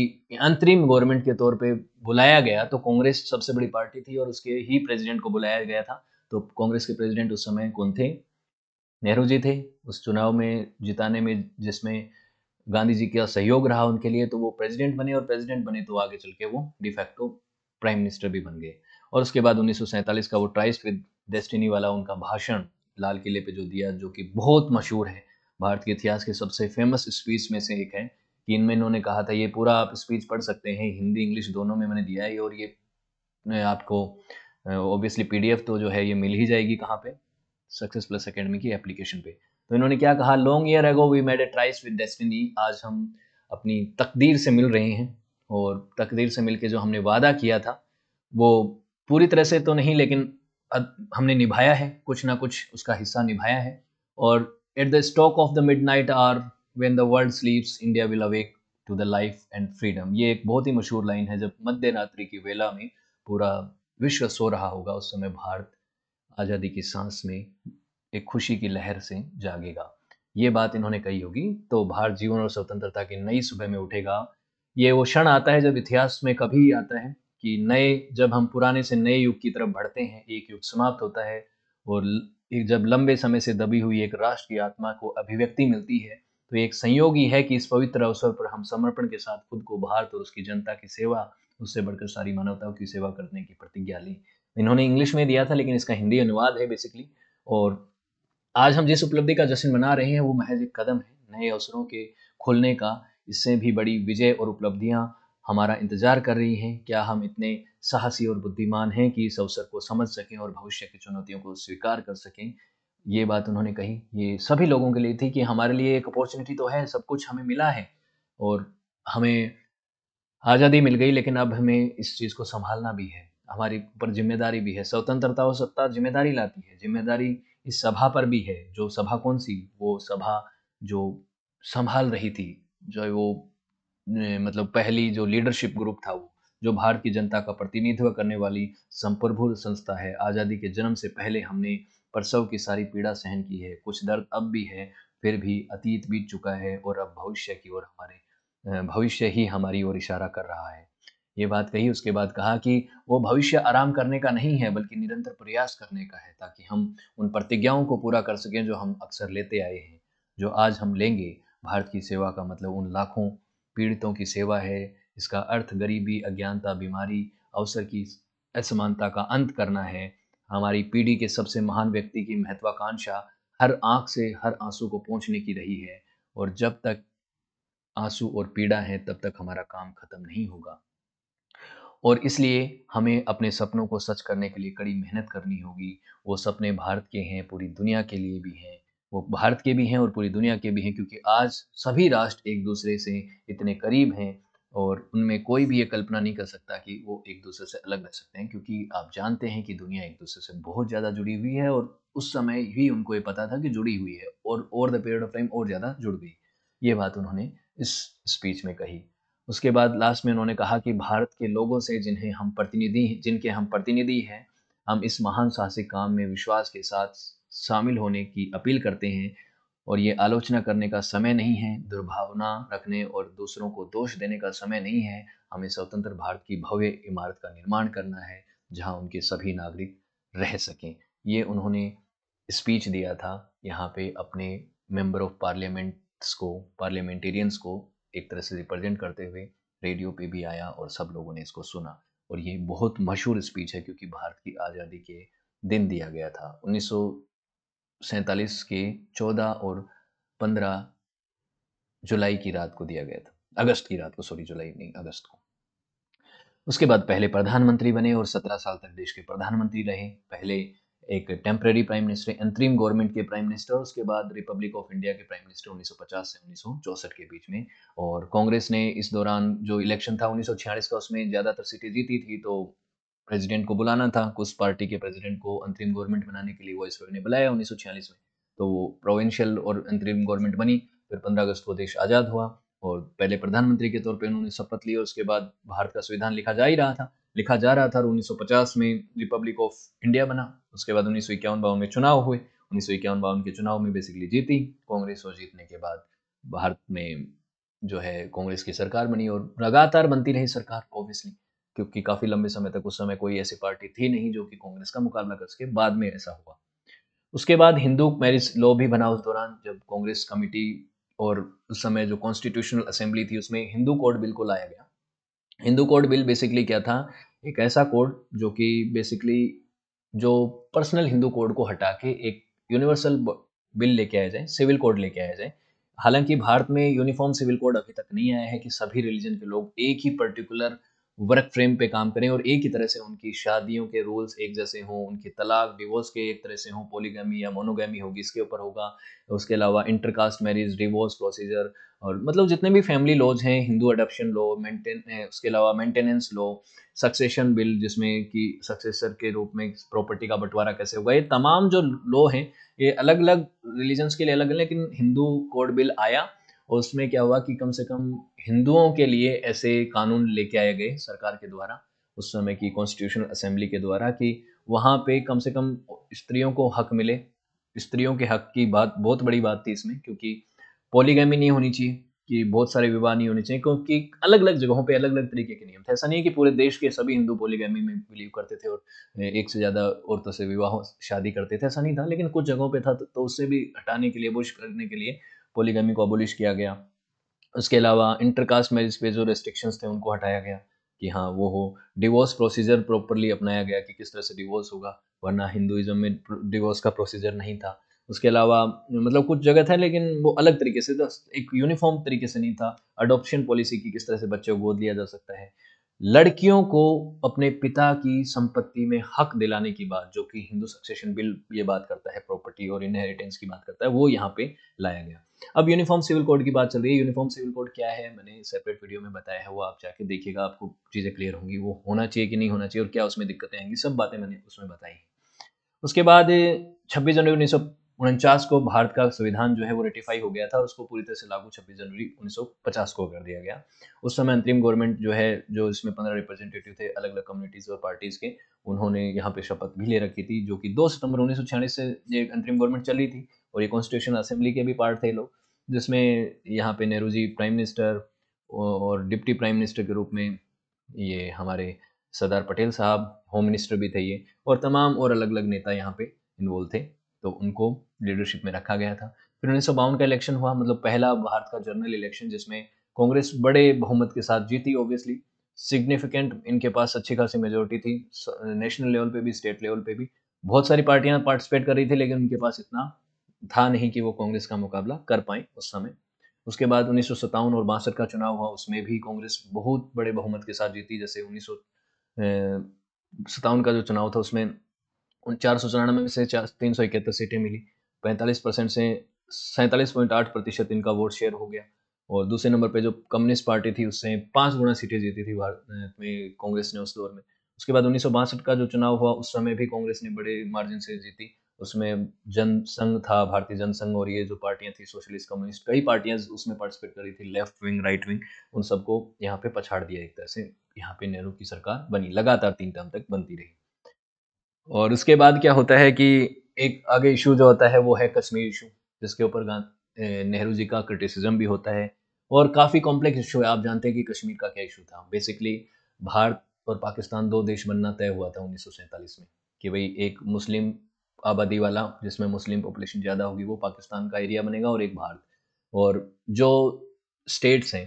अंतरिम गवर्नमेंट के तौर पे बुलाया गया तो कांग्रेस सबसे बड़ी पार्टी थी और उसके ही प्रेसिडेंट को बुलाया गया था तो कांग्रेस के प्रेसिडेंट उस समय कौन थे नेहरू जी थे उस चुनाव में जिताने में जिसमें गांधी जी का सहयोग रहा उनके लिए तो वो प्रेसिडेंट बने और प्रेसिडेंट बने तो आगे चल के वो डिफेक्टो प्राइम मिनिस्टर भी बन गए और उसके बाद उन्नीस का वो ट्राइस्ट विद डेस्टिनी वाला उनका भाषण लाल किले पे जो दिया जो कि बहुत मशहूर है भारत के इतिहास के सबसे फेमस स्पीच में से एक है कि इनमें इन्होंने कहा था ये पूरा आप स्पीच पढ़ सकते हैं हिंदी इंग्लिश दोनों में मैंने दिया है और ये आपको ऑब्वियसली पीडीएफ तो जो है ये मिल ही जाएगी कहाँ पे सक्सेस प्लस अकेडमी की एप्लीकेशन पे तो इन्होंने क्या कहा long year ago we made a tryst with destiny आज हम अपनी तकदीर से मिल रहे हैं और तकदीर से मिलके जो हमने वादा किया था वो पूरी तरह से तो नहीं लेकिन हमने निभाया है कुछ ना कुछ उसका हिस्सा निभाया है और at the stroke of the midnight hour when the world sleeps India will awake to the life and freedom ये एक बहुत ही मशहूर लाइन है जब मध्य रात्रि की वेला में पूरा विश्व सो रहा होगा उस समय भारत आज़ादी की सांस में एक खुशी की लहर से जागेगा ये बात इन्होंने कही होगी तो भारत जीवन और स्वतंत्रता की नई सुबह में उठेगा ये वो क्षण आता है जब इतिहास में कभी आता है कि नए जब हम पुराने से नए युग की तरफ बढ़ते हैं एक युग समाप्त होता है और जब लंबे समय से दबी हुई एक राष्ट्र की आत्मा को अभिव्यक्ति मिलती है तो एक संयोगी है कि इस पवित्र अवसर पर हम समर्पण के साथ खुद को भारत और उसकी जनता की सेवा उससे बढ़कर सारी मानवताओं की सेवा करने की प्रतिज्ञा ली इन्होंने इंग्लिश में दिया था लेकिन इसका हिंदी अनुवाद है बेसिकली और आज हम जिस उपलब्धि का जश्न मना रहे हैं वो महज एक कदम है नए अवसरों के खुलने का इससे भी बड़ी विजय और उपलब्धियां हमारा इंतजार कर रही हैं क्या हम इतने साहसी और बुद्धिमान हैं कि इस अवसर को समझ सकें और भविष्य की चुनौतियों को स्वीकार कर सकें ये बात उन्होंने कही ये सभी लोगों के लिए थी कि हमारे लिए एक अपॉर्चुनिटी तो है सब कुछ हमें मिला है और हमें आज़ादी मिल गई लेकिन अब हमें इस चीज़ को संभालना भी है हमारी ऊपर जिम्मेदारी भी है स्वतंत्रता और सत्ता जिम्मेदारी लाती है जिम्मेदारी इस सभा पर भी है जो सभा कौन सी वो सभा जो संभाल रही थी जो वो मतलब पहली जो लीडरशिप ग्रुप था वो जो भारत की जनता का प्रतिनिधित्व करने वाली संप्रभु संस्था है आज़ादी के जन्म से पहले हमने प्रसव की सारी पीड़ा सहन की है कुछ दर्द अब भी है फिर भी अतीत बीत चुका है और अब भविष्य की ओर हमारे भविष्य ही हमारी ओर इशारा कर रहा है ये बात कही उसके बाद कहा कि वो भविष्य आराम करने का नहीं है बल्कि निरंतर प्रयास करने का है ताकि हम उन प्रतिज्ञाओं को पूरा कर सकें जो हम अक्सर लेते आए हैं जो आज हम लेंगे भारत की सेवा का मतलब उन लाखों पीड़ितों की सेवा है इसका अर्थ गरीबी अज्ञानता बीमारी अवसर की असमानता का अंत करना है हमारी पीढ़ी के सबसे महान व्यक्ति की महत्वाकांक्षा हर आंख से हर आंसू को पहुंचने की रही है और जब तक आंसू और पीड़ा है तब तक हमारा काम खत्म नहीं होगा और इसलिए हमें अपने सपनों को सच करने के लिए कड़ी मेहनत करनी होगी वो सपने भारत के हैं पूरी दुनिया के लिए भी हैं वो भारत के भी हैं और पूरी दुनिया के भी हैं क्योंकि आज सभी राष्ट्र एक दूसरे से इतने करीब हैं और उनमें कोई भी ये कल्पना नहीं कर सकता कि वो एक दूसरे से अलग रह सकते हैं क्योंकि आप जानते हैं कि दुनिया एक दूसरे से बहुत ज़्यादा जुड़ी हुई है और उस समय ही उनको ये पता था कि जुड़ी हुई है और over the period of time और ज़्यादा जुड़ गई ये बात उन्होंने इस स्पीच में कही उसके बाद लास्ट में उन्होंने कहा कि भारत के लोगों से जिन्हें हम प्रतिनिधि जिनके हम प्रतिनिधि हैं हम इस महान साहसिक काम में विश्वास के साथ शामिल होने की अपील करते हैं और ये आलोचना करने का समय नहीं है दुर्भावना रखने और दूसरों को दोष देने का समय नहीं है हमें स्वतंत्र भारत की भव्य इमारत का निर्माण करना है जहां उनके सभी नागरिक रह सकें ये उन्होंने स्पीच दिया था यहाँ पे अपने मेंबर ऑफ पार्लियामेंट्स को पार्लियामेंटेरियंस को एक तरह से रिप्रेजेंट करते हुए रेडियो पे भी आया और सब लोगों ने इसको सुना और ये बहुत मशहूर स्पीच है क्योंकि भारत की आज़ादी के दिन दिया गया था उन्नीस के 14 और 15 जुलाई की रात को दिया गया था अगस्त की रात को सॉरी जुलाई नहीं अगस्त को उसके बाद पहले प्रधानमंत्री बने और 17 साल तक देश के प्रधानमंत्री रहे पहले एक टेम्प्रेरी प्राइम मिनिस्टर अंतरिम गवर्नमेंट के प्राइम मिनिस्टर उसके बाद रिपब्लिक ऑफ इंडिया के प्राइम मिनिस्टर 1950 से उन्नीस के बीच में और कांग्रेस ने इस दौरान जो इलेक्शन था उन्नीस का उसमें ज़्यादातर सीटें जीती थी तो प्रेसिडेंट को बुलाना था कुछ पार्टी के प्रेसिडेंट को अंतरिम गवर्नमेंट बनाने के लिए वॉइस ने बुलाया उन्नीस में तो वो प्रोविंशियल और अंतरिम गवर्नमेंट बनी फिर पंद्रह अगस्त को देश आज़ाद हुआ और पहले प्रधानमंत्री के तौर पर उन्होंने शपथ ली और उसके बाद भारत का संविधान लिखा जा ही रहा था लिखा जा रहा था और उन्नीस में रिपब्लिक ऑफ इंडिया बना उसके बाद उन्नीस सौ इक्यावन बावन में चुनाव हुए उन्नीस सौ इक्यावन बावन के चुनाव में बेसिकली जीती कांग्रेस और जीतने के बाद भारत में जो है कांग्रेस की सरकार बनी और लगातार बनती रही सरकार ऑब्वियसली क्योंकि काफ़ी लंबे समय तक उस समय कोई ऐसी पार्टी थी नहीं जो कि कांग्रेस का मुकाबला कर सके बाद में ऐसा हुआ उसके बाद हिंदू मैरिज लॉ भी बना उस दौरान जब कांग्रेस कमेटी और उस समय जो कॉन्स्टिट्यूशनल असेंबली थी उसमें हिंदू कोड बिल को लाया गया हिंदू कोड बिल बेसिकली क्या था एक ऐसा कोड जो कि बेसिकली जो पर्सनल हिंदू कोड को हटा के एक यूनिवर्सल बिल लेके आया जाए सिविल कोड लेके आया जाए हालांकि भारत में यूनिफॉर्म सिविल कोड अभी तक नहीं आया है कि सभी रिलीजन के लोग एक ही पर्टिकुलर वर्क फ्रेम पे काम करें और एक ही तरह से उनकी शादियों के रूल्स एक जैसे हों उनकी तलाक डिवोर्स के एक तरह से हों पोलीगमी या मोनोगमी होगी इसके ऊपर होगा उसके अलावा इंटरकास्ट मैरिज डिवोर्स प्रोसीजर और मतलब जितने भी फैमिली लॉज हैं हिंदू अडोप्शन लॉ मेंटेन उसके अलावा मेंटेनेंस लॉ सक्सेशन बिल जिसमें कि सक्सेसर के रूप में प्रॉपर्टी का बंटवारा कैसे होगा ये तमाम जो लॉ हैं ये अलग अलग रिलीजन्स के लिए अलग है लेकिन हिंदू कोड बिल आया और उसमें क्या हुआ कि कम से कम हिंदुओं के लिए ऐसे कानून लेके आए गए सरकार के द्वारा उस समय की कॉन्स्टिट्यूशनल असेंबली के द्वारा कि वहाँ पे कम से कम स्त्रियों को हक मिले स्त्रियों के हक की बात बहुत बड़ी बात थी इसमें क्योंकि पॉलीगैमी नहीं होनी चाहिए कि बहुत सारे विवाह नहीं होने चाहिए क्योंकि अलग अलग जगहों पे अलग अलग तरीके के नियम थे ऐसा नहीं है कि पूरे देश के सभी हिंदू पोलीगैमी में बिलीव करते थे और एक से ज़्यादा औरतों से विवाह शादी करते थे ऐसा नहीं था लेकिन कुछ जगहों पे था तो, तो उससे भी हटाने के लिए बुश करने के लिए पोलीगैमी को अबोलिश किया गया उसके अलावा इंटरकास्ट मैरिज पे जो रेस्ट्रिक्शंस थे उनको हटाया गया कि हाँ वो हो डिवोर्स प्रोसीजर प्रॉपरली अपनाया गया कि किस तरह से डिवोर्स होगा वरना हिंदुइज्म में डिवोर्स का प्रोसीजर नहीं था उसके अलावा मतलब कुछ जगह था लेकिन वो अलग तरीके से था एक यूनिफॉर्म तरीके से नहीं था अडोप्शन पॉलिसी की किस तरह से बच्चों को गोद लिया जा सकता है लड़कियों को अपने पिता की संपत्ति में हक दिलाने की बात जो कि हिंदू सक्सेशन बिल ये बात करता है प्रॉपर्टी और इनहेरिटेंस की बात करता है वो यहाँ पे लाया गया अब यूनिफॉर्म सिविल कोड की बात चल रही है यूनिफॉर्म सिविल कोड क्या है मैंने सेपरेट वीडियो में बताया है वो आप जाके देखिएगा आपको चीज़ें क्लियर होंगी वो होना चाहिए कि नहीं होना चाहिए और क्या उसमें दिक्कतें आएंगी सब बातें मैंने उसमें बताई उसके बाद छब्बीस जनवरी उन्नीस उनचास को भारत का संविधान जो है वो रेटिफाई हो गया था और उसको पूरी तरह से लागू छब्बीस जनवरी 1950 को कर दिया गया उस समय अंतरिम गवर्नमेंट जो है जो इसमें पंद्रह रिप्रेजेंटेटिव थे अलग अलग कम्युनिटीज़ और पार्टीज़ के उन्होंने यहाँ पे शपथ भी ले रखी थी जो कि दो सितंबर उन्नीस से ये अंतरिम गवर्नमेंट चली थी और ये कॉन्स्टिट्यूशन असेंबली के भी पार्ट थे लोग जिसमें यहाँ पे नेहरू जी प्राइम मिनिस्टर और डिप्टी प्राइम मिनिस्टर के रूप में ये हमारे सरदार पटेल साहब होम मिनिस्टर भी थे ये और तमाम और अलग अलग नेता यहाँ पे इन्वॉल्व थे तो उनको लीडरशिप में रखा गया था फिर उन्नीस का इलेक्शन हुआ मतलब पहला भारत का जनरल इलेक्शन जिसमें कांग्रेस बड़े बहुमत के साथ जीती ऑब्वियसली सिग्निफिकेंट इनके पास अच्छी खासी मेजोरिटी थी नेशनल लेवल पे भी स्टेट लेवल पे भी बहुत सारी पार्टियां पार्टिसिपेट कर रही थी लेकिन उनके पास इतना था नहीं कि वो कांग्रेस का मुकाबला कर पाए उस समय उसके बाद उन्नीस और बासठ का चुनाव हुआ उसमें भी कांग्रेस बहुत बड़े बहुमत के साथ जीती जैसे उन्नीस का जो चुनाव था उसमें उन चार सौ चौरानवे से चार तीन सौ इकहत्तर सीटें मिली पैंतालीस परसेंट से सैंतालीस पॉइंट आठ प्रतिशत इनका वोट शेयर हो गया और दूसरे नंबर पे जो कम्युनिस्ट पार्टी थी उससे पांच गुना सीटें जीती थी भारत में कांग्रेस ने उस दौर में उसके बाद उन्नीस का जो चुनाव हुआ उस समय भी कांग्रेस ने बड़े मार्जिन से जीती उसमें जनसंघ था भारतीय जनसंघ और ये जो पार्टियां थी सोशलिस्ट कम्युनिस्ट कई पार्टियां उसमें पार्टिसिपेट कर रही थी लेफ्ट विंग राइट विंग उन सबको यहाँ पे पछाड़ दिया एक तरह से यहाँ पे नेहरू की सरकार बनी लगातार तीन टर्म तक बनती रही और उसके बाद क्या होता है कि एक आगे इशू जो होता है वो है कश्मीर इशू जिसके ऊपर नेहरू जी का क्रिटिसिज्म भी होता है और काफ़ी कॉम्प्लेक्स इशू है आप जानते हैं कि कश्मीर का क्या इशू था बेसिकली भारत और पाकिस्तान दो देश बनना तय हुआ था उन्नीस में कि भाई एक मुस्लिम आबादी वाला जिसमें मुस्लिम पॉपुलेशन ज़्यादा होगी वो पाकिस्तान का एरिया बनेगा और एक भारत और जो स्टेट्स हैं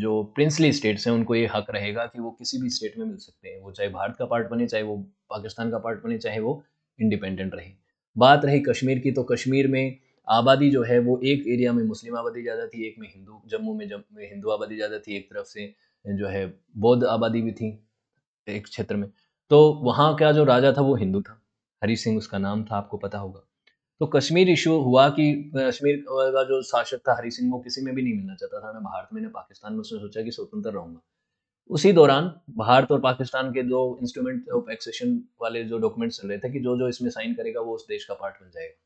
जो प्रिंसली स्टेट्स हैं उनको ये हक रहेगा कि वो किसी भी स्टेट में मिल सकते हैं वो चाहे भारत का पार्ट बने चाहे वो पाकिस्तान का पार्ट बने चाहे वो इंडिपेंडेंट रहे बात रही कश्मीर की तो कश्मीर में आबादी जो है वो एक एरिया में मुस्लिम आबादी ज़्यादा थी एक में हिंदू जम्मू में जम्मू में हिंदू आबादी ज़्यादा थी एक तरफ से जो है बौद्ध आबादी भी थी एक क्षेत्र में तो वहाँ का जो राजा था वो हिंदू था हरी सिंह उसका नाम था आपको पता होगा तो कश्मीर इशू हुआ कि कश्मीर का जो शासक था हरी सिंह वो किसी में भी नहीं मिलना चाहता था ना भारत में ना पाकिस्तान में उसने सोचा कि स्वतंत्र रहूंगा उसी दौरान भारत और पाकिस्तान के जो इंस्ट्रूमेंट ऑफ एक्सेशन वाले जो डॉक्यूमेंट्स चल रहे थे कि जो जो इसमें साइन करेगा वो उस देश का पार्ट बन जाएगा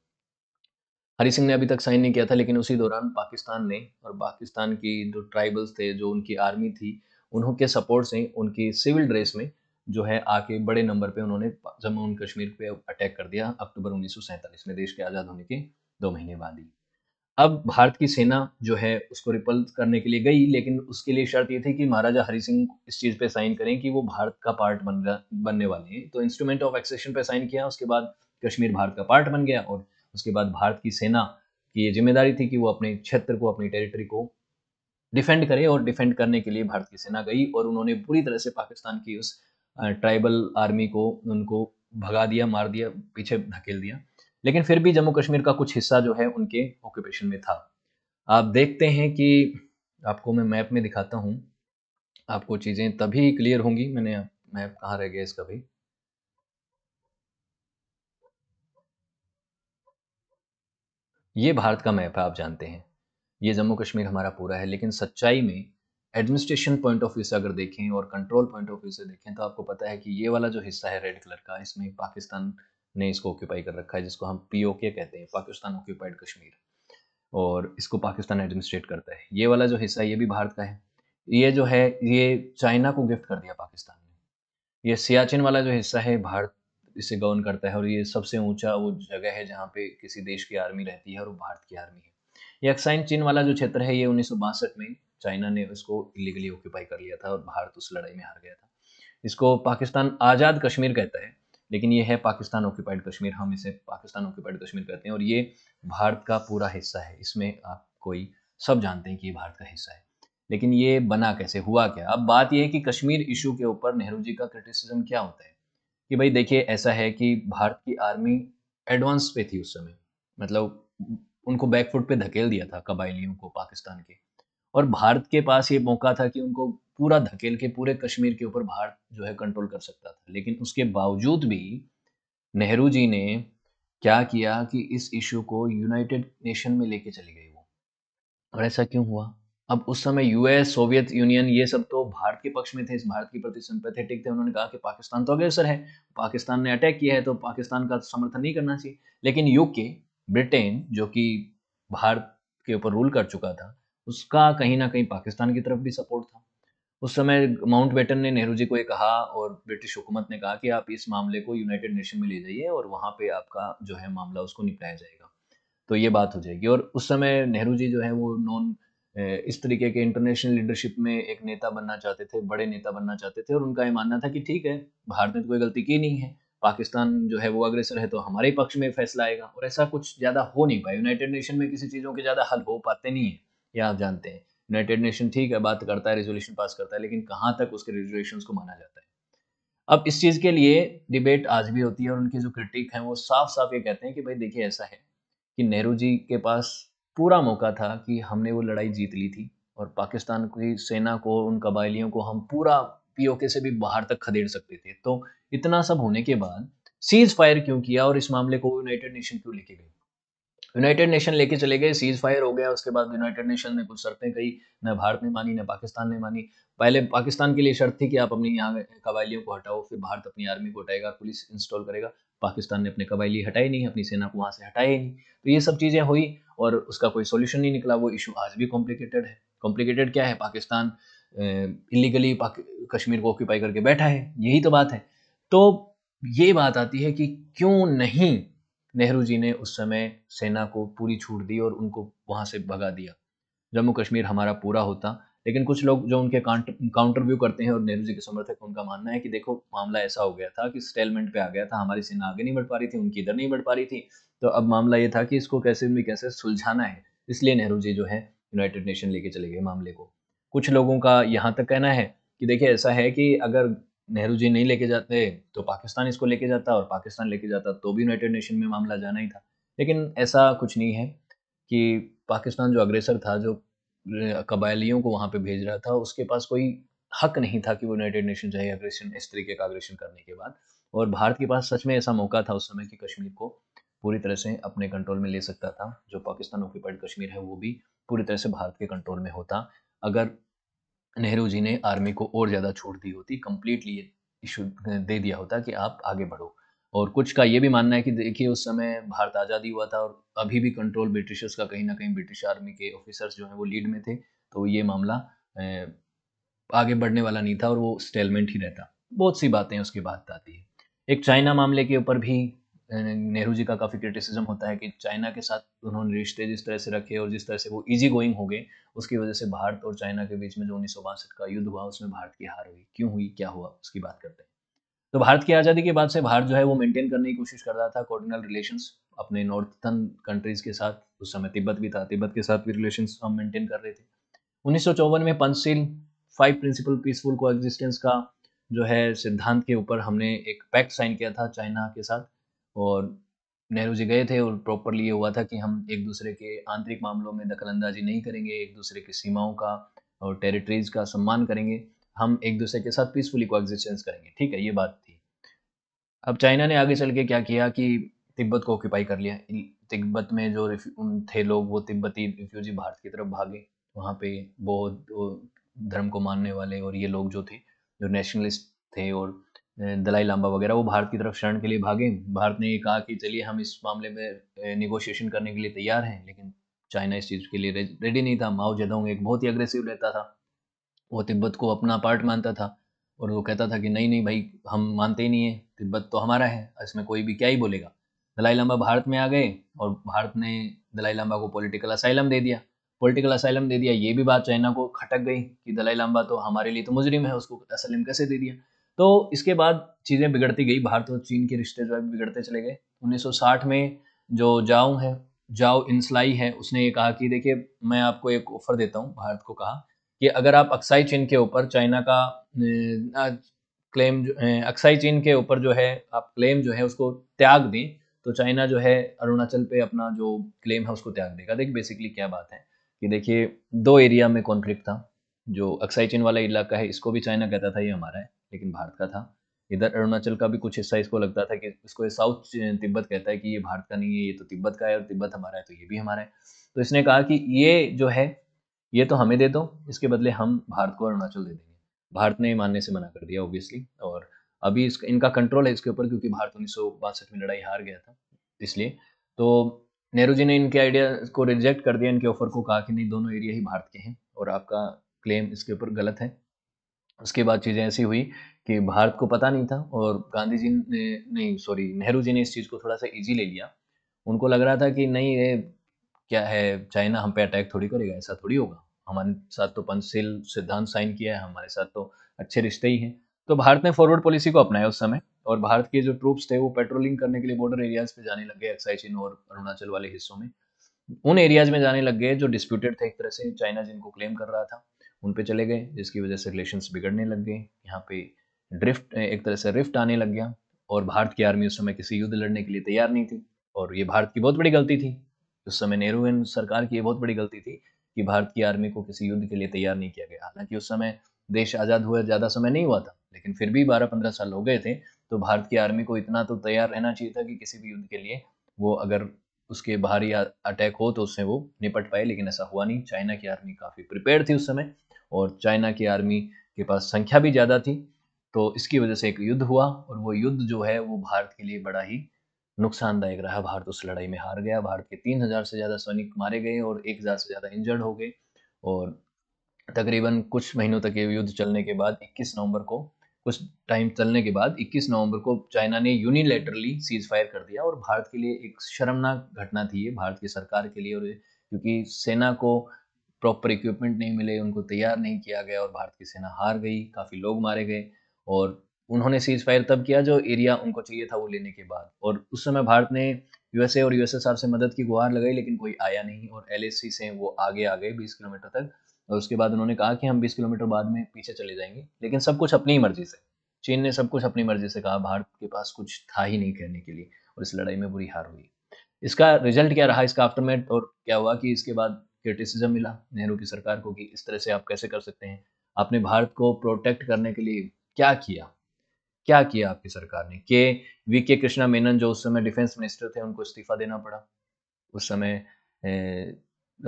हरी सिंह ने अभी तक साइन नहीं किया था लेकिन उसी दौरान पाकिस्तान ने और पाकिस्तान की जो ट्राइबल्स थे जो उनकी आर्मी थी उनके सपोर्ट से उनकी सिविल ड्रेस में जो है आके बड़े नंबर पे उन्होंने जम्मू एंड कश्मीर पे अटैक कर दिया अक्टूबर उन्नीस में देश के आज़ाद होने के दो महीने बाद ही अब भारत की सेना जो है उसको रिपल करने के लिए गई लेकिन उसके लिए शर्त ये थी कि महाराजा हरि सिंह इस चीज़ पे साइन करें कि वो भारत का पार्ट बन बनने वाले हैं तो इंस्ट्रूमेंट ऑफ एक्सेशन पे साइन किया उसके बाद कश्मीर भारत का पार्ट बन गया और उसके बाद भारत की सेना की ये जिम्मेदारी थी कि वो अपने क्षेत्र को अपनी टेरिटरी को डिफेंड करे और डिफेंड करने के लिए भारत की सेना गई और उन्होंने पूरी तरह से पाकिस्तान की उस ट्राइबल आर्मी को उनको भगा दिया मार दिया पीछे धकेल दिया लेकिन फिर भी जम्मू कश्मीर का कुछ हिस्सा जो है उनके ऑक्यूपेशन में था आप देखते हैं कि आपको मैं मैप में दिखाता हूँ आपको चीज़ें तभी क्लियर होंगी मैंने मैप कहाँ रह गया इसका भी ये भारत का मैप है आप जानते हैं ये जम्मू कश्मीर हमारा पूरा है लेकिन सच्चाई में एडमिनिस्ट्रेशन पॉइंट ऑफ व्यू से अगर देखें और कंट्रोल पॉइंट ऑफ व्यू से देखें तो आपको पता है कि ये वाला जो हिस्सा है रेड कलर का इसमें पाकिस्तान ने इसको ऑक्यूपाई कर रखा है जिसको हम पीओके कहते हैं पाकिस्तान ऑक्यूपाइड कश्मीर और इसको पाकिस्तान एडमिनिस्ट्रेट करता है ये वाला जो हिस्सा ये भी भारत का है ये जो है ये चाइना को गिफ्ट कर दिया पाकिस्तान ने ये सियाचिन वाला जो हिस्सा है भारत इसे गवर्न करता है और ये सबसे ऊंचा वो जगह है जहाँ पे किसी देश की आर्मी रहती है और वो भारत की आर्मी है ये अक्साइन चीन वाला जो क्षेत्र है ये उन्नीस में चाइना ने उसको इलीगली ऑक्यूपाई कर लिया था और भारत उस लड़ाई में हार गया था इसको पाकिस्तान आज़ाद कश्मीर कहता है लेकिन ये है पाकिस्तान ऑक्यूपाइड कश्मीर हम इसे पाकिस्तान ऑक्यूपाइड कश्मीर कहते हैं और ये भारत का पूरा हिस्सा है इसमें आप कोई सब जानते हैं कि ये भारत का हिस्सा है लेकिन ये बना कैसे हुआ क्या अब बात यह है कि कश्मीर इशू के ऊपर नेहरू जी का क्रिटिसिज्म क्या होता है कि भाई देखिए ऐसा है कि भारत की आर्मी एडवांस पे थी उस समय मतलब उनको बैकफुट पे धकेल दिया था कबायलियों को पाकिस्तान के और भारत के पास ये मौका था कि उनको पूरा धकेल के पूरे कश्मीर के ऊपर भारत जो है कंट्रोल कर सकता था लेकिन उसके बावजूद भी नेहरू जी ने क्या किया कि इस इशू को यूनाइटेड नेशन में लेके चली गई वो और ऐसा क्यों हुआ अब उस समय यूएस सोवियत यूनियन ये सब तो भारत के पक्ष में थे इस भारत के प्रति सिंपैथेटिक थे उन्होंने कहा कि पाकिस्तान तो अग्रसर है पाकिस्तान ने अटैक किया है तो पाकिस्तान का समर्थन नहीं करना चाहिए लेकिन यूके ब्रिटेन जो कि भारत के ऊपर रूल कर चुका था उसका कहीं ना कहीं पाकिस्तान की तरफ भी सपोर्ट था उस समय माउंट बेटन ने नेहरू जी को ये कहा और ब्रिटिश हुकूमत ने कहा कि आप इस मामले को यूनाइटेड नेशन में ले जाइए और वहाँ पे आपका जो है मामला उसको निपटाया जाएगा तो ये बात हो जाएगी और उस समय नेहरू जी जो है वो नॉन इस तरीके के इंटरनेशनल लीडरशिप में एक नेता बनना चाहते थे बड़े नेता बनना चाहते थे और उनका ये मानना था कि ठीक है भारत ने तो कोई गलती की नहीं है पाकिस्तान जो है वो अग्रेसर है तो हमारे पक्ष में फैसला आएगा और ऐसा कुछ ज़्यादा हो नहीं पाया यूनाइटेड नेशन में किसी चीज़ों के ज़्यादा हल हो पाते नहीं है ये आप जानते हैं यूनाइटेड नेशन ठीक है बात करता है रेजोल्यूशन पास करता है लेकिन कहाँ तक उसके रेजोल्यूशन को माना जाता है अब इस चीज़ के लिए डिबेट आज भी होती है और उनकी जो क्रिटिक हैं वो साफ साफ ये कहते हैं कि भाई देखिए ऐसा है कि नेहरू जी के पास पूरा मौका था कि हमने वो लड़ाई जीत ली थी और पाकिस्तान की सेना को उन कबायलियों को हम पूरा पीओके से भी बाहर तक खदेड़ सकते थे तो इतना सब होने के बाद सीज फायर क्यों किया और इस मामले को यूनाइटेड नेशन क्यों लेके गई यूनाइटेड नेशन लेके चले गए सीज फायर हो गया उसके बाद यूनाइटेड नेशन ने कुछ शर्तें कही न भारत ने मानी न पाकिस्तान ने मानी पहले पाकिस्तान के लिए शर्त थी कि आप अपनी यहाँ कबायलियों को हटाओ फिर भारत अपनी आर्मी को हटाएगा पुलिस इंस्टॉल करेगा पाकिस्तान ने अपने कबायली हटाई नहीं अपनी सेना को वहाँ से हटाया ही नहीं तो ये सब चीज़ें हुई और उसका कोई सोल्यूशन नहीं निकला वो इशू आज भी कॉम्प्लिकेटेड है कॉम्प्लिकेटेड क्या है पाकिस्तान इलीगली कश्मीर को ऑक्यूपाई करके बैठा है यही तो बात है तो ये बात आती है कि क्यों नहीं नेहरू जी ने उस समय सेना को पूरी छूट दी और उनको वहाँ से भगा दिया जम्मू कश्मीर हमारा पूरा होता लेकिन कुछ लोग जो उनके काउंटर व्यू करते हैं और नेहरू जी के समर्थक उनका मानना है कि देखो मामला ऐसा हो गया था कि स्टेलमेंट पे आ गया था हमारी सेना आगे नहीं बढ़ पा रही थी उनकी इधर नहीं बढ़ पा रही थी तो अब मामला ये था कि इसको कैसे भी कैसे सुलझाना है इसलिए नेहरू जी जो है यूनाइटेड नेशन लेके चले गए मामले को कुछ लोगों का यहाँ तक कहना है कि देखिए ऐसा है कि अगर नेहरू जी नहीं लेके जाते तो पाकिस्तान इसको लेके जाता और पाकिस्तान लेके जाता तो भी यूनाइटेड नेशन में मामला जाना ही था लेकिन ऐसा कुछ नहीं है कि पाकिस्तान जो अग्रेसर था जो कबायलियों को वहाँ पे भेज रहा था उसके पास कोई हक नहीं था कि वो यूनाइटेड नेशन जाए अग्रेशन इस तरीके का अग्रेशन करने के बाद और भारत के पास सच में ऐसा मौका था उस समय कि कश्मीर को पूरी तरह से अपने कंट्रोल में ले सकता था जो पाकिस्तान ऑक्यूपाइड कश्मीर है वो भी पूरी तरह से भारत के कंट्रोल में होता अगर नेहरू जी ने आर्मी को और ज़्यादा छूट दी होती कम्प्लीटली इशू दे दिया होता कि आप आगे बढ़ो और कुछ का ये भी मानना है कि देखिए उस समय भारत आज़ादी हुआ था और अभी भी कंट्रोल ब्रिटिशर्स का कहीं ना कहीं ब्रिटिश आर्मी के ऑफिसर्स जो हैं वो लीड में थे तो ये मामला आगे बढ़ने वाला नहीं था और वो स्टेलमेंट ही रहता बहुत सी बातें उसके बाद आती है एक चाइना मामले के ऊपर भी नेहरू जी का काफ़ी क्रिटिसिज्म होता है कि चाइना के साथ उन्होंने रिश्ते जिस तरह से रखे और जिस तरह से वो इजी गोइंग हो गए उसकी वजह से भारत और चाइना के बीच में जो उन्नीस का युद्ध हुआ उसमें भारत की हार हुई क्यों हुई क्या हुआ उसकी बात करते हैं तो भारत की आज़ादी के बाद से भारत जो है वो मेंटेन करने की कोशिश कर रहा था कॉर्डिनल रिलेशन अपने नॉर्थन कंट्रीज़ के साथ उस समय तिब्बत भी था तिब्बत के साथ भी रिलेशन हम मेंटेन कर रहे थे उन्नीस में पंचशील फाइव प्रिंसिपल पीसफुल को का जो है सिद्धांत के ऊपर हमने एक पैक्ट साइन किया था चाइना के साथ और नेहरू जी गए थे और प्रॉपरली ये हुआ था कि हम एक दूसरे के आंतरिक मामलों में दखलंदाजी नहीं करेंगे एक दूसरे की सीमाओं का और टेरिटरीज का सम्मान करेंगे हम एक दूसरे के साथ पीसफुली को करेंगे ठीक है ये बात थी अब चाइना ने आगे चल के क्या किया कि तिब्बत को ऑक्यूपाई कर लिया तिब्बत में जो थे लोग वो तिब्बती रिफ्यूजी भारत की तरफ भागे वहाँ पे बौद्ध धर्म को मानने वाले और ये लोग जो थे जो नेशनलिस्ट थे और दलाई लामा वगैरह वो भारत की तरफ शरण के लिए भागे भारत ने ये कहा कि चलिए हम इस मामले में निगोशिएशन करने के लिए तैयार हैं लेकिन चाइना इस चीज़ के लिए रेडी नहीं था माओ जेदोंग एक बहुत ही अग्रेसिव रहता था वो तिब्बत को अपना पार्ट मानता था और वो कहता था कि नहीं नहीं भाई हम मानते ही नहीं है तिब्बत तो हमारा है इसमें कोई भी क्या ही बोलेगा दलाई लामा भारत में आ गए और भारत ने दलाई लामा को पॉलिटिकल असाइलम दे दिया पॉलिटिकल असाइलम दे दिया ये भी बात चाइना को खटक गई कि दलाई लामा तो हमारे लिए तो मुजरिम है उसको असलम कैसे दे दिया तो इसके बाद चीज़ें बिगड़ती गई भारत और चीन के रिश्ते जो है बिगड़ते चले गए 1960 में जो जाओ है जाओ इंसलाई है उसने ये कहा कि देखिए मैं आपको एक ऑफर देता हूँ भारत को कहा कि अगर आप अक्साई चीन के ऊपर चाइना का क्लेम जो अक्साई चीन के ऊपर जो है आप क्लेम जो है उसको त्याग दें तो चाइना जो है अरुणाचल पे अपना जो क्लेम है उसको त्याग देगा देखिए बेसिकली क्या बात है कि देखिए दो एरिया में कॉन्फ्लिक्ट था जो अक्साई चीन वाला इलाका है इसको भी चाइना कहता था ये हमारा है लेकिन भारत का था इधर अरुणाचल का भी कुछ हिस्सा इसको लगता था कि इसको साउथ तिब्बत कहता है कि ये भारत का नहीं है ये तो तिब्बत का है और तिब्बत हमारा है तो ये भी हमारा है तो इसने कहा कि ये जो है ये तो हमें दे दो इसके बदले हम भारत को अरुणाचल दे देंगे भारत ने मानने से मना कर दिया ऑब्वियसली और अभी इसका इनका कंट्रोल है इसके ऊपर क्योंकि भारत उन्नीस में लड़ाई हार गया था इसलिए तो नेहरू जी ने इनके आइडिया को रिजेक्ट कर दिया इनके ऑफर को कहा कि नहीं दोनों एरिया ही भारत के हैं और आपका क्लेम इसके ऊपर गलत है उसके बाद चीज़ें ऐसी हुई कि भारत को पता नहीं था और गांधी जी ने नहीं सॉरी नेहरू जी ने इस चीज़ को थोड़ा सा ईजी ले लिया उनको लग रहा था कि नहीं ये क्या है चाइना हम पे अटैक थोड़ी करेगा ऐसा थोड़ी होगा हमारे साथ तो पंचशील सिद्धांत साइन किया है हमारे साथ तो अच्छे रिश्ते ही हैं तो भारत ने फॉरवर्ड पॉलिसी को अपनाया उस समय और भारत के जो ट्रूप्स थे वो पेट्रोलिंग करने के लिए बॉर्डर एरियाज पे जाने लग गए एक्साइचिन और अरुणाचल वाले हिस्सों में उन एरियाज में जाने लग गए जो डिस्प्यूटेड थे एक तरह से चाइना जिनको क्लेम कर रहा था उन पे चले गए जिसकी वजह से रिलेशंस बिगड़ने लग गए यहाँ पे ड्रिफ्ट एक तरह से रिफ्ट आने लग गया और भारत की आर्मी उस समय किसी युद्ध लड़ने के लिए तैयार नहीं थी और ये भारत की बहुत बड़ी गलती थी उस समय नेहरू एन सरकार की ये बहुत बड़ी गलती थी कि भारत की आर्मी को किसी युद्ध के लिए तैयार नहीं किया गया हालांकि उस समय देश आज़ाद हुए ज़्यादा समय नहीं हुआ था लेकिन फिर भी बारह पंद्रह साल हो गए थे तो भारत की आर्मी को इतना तो तैयार रहना चाहिए था कि किसी भी युद्ध के लिए वो अगर उसके बाहरी अटैक हो तो उससे वो निपट पाए लेकिन ऐसा हुआ नहीं चाइना की आर्मी काफ़ी प्रिपेयर थी उस समय और चाइना की आर्मी के पास संख्या भी ज़्यादा थी तो इसकी वजह से एक युद्ध हुआ और वो युद्ध जो है वो भारत के लिए बड़ा ही नुकसानदायक रहा भारत उस लड़ाई में हार गया भारत के तीन हज़ार से ज़्यादा सैनिक मारे गए और एक हज़ार से ज़्यादा इंजर्ड हो गए और तकरीबन कुछ महीनों तक ये युद्ध चलने के बाद 21 नवंबर को कुछ टाइम चलने के बाद 21 नवंबर को चाइना ने यूनिलेटरली सीज फायर कर दिया और भारत के लिए एक शर्मनाक घटना थी ये भारत की सरकार के लिए और क्योंकि सेना को प्रॉपर इक्विपमेंट नहीं मिले उनको तैयार नहीं किया गया और भारत की सेना हार गई काफ़ी लोग मारे गए और उन्होंने सीज फायर तब किया जो एरिया उनको चाहिए था वो लेने के बाद और उस समय भारत ने यूएसए और यूएसएसआर से मदद की गुहार लगाई लेकिन कोई आया नहीं और एल से वो आगे आ गए बीस किलोमीटर तक और उसके बाद उन्होंने कहा कि हम बीस किलोमीटर बाद में पीछे चले जाएंगे लेकिन सब कुछ अपनी मर्जी से चीन ने सब कुछ अपनी मर्जी से कहा भारत के पास कुछ था ही नहीं करने के लिए और इस लड़ाई में बुरी हार हुई इसका रिजल्ट क्या रहा इसका आफ्टरमेट और क्या हुआ कि इसके बाद क्रिटिसिज्म मिला नेहरू की सरकार को कि इस तरह से आप कैसे कर सकते हैं आपने भारत को प्रोटेक्ट करने के लिए क्या किया क्या किया आपकी सरकार ने के वी के कृष्णा मेनन जो उस समय डिफेंस मिनिस्टर थे उनको इस्तीफा देना पड़ा उस समय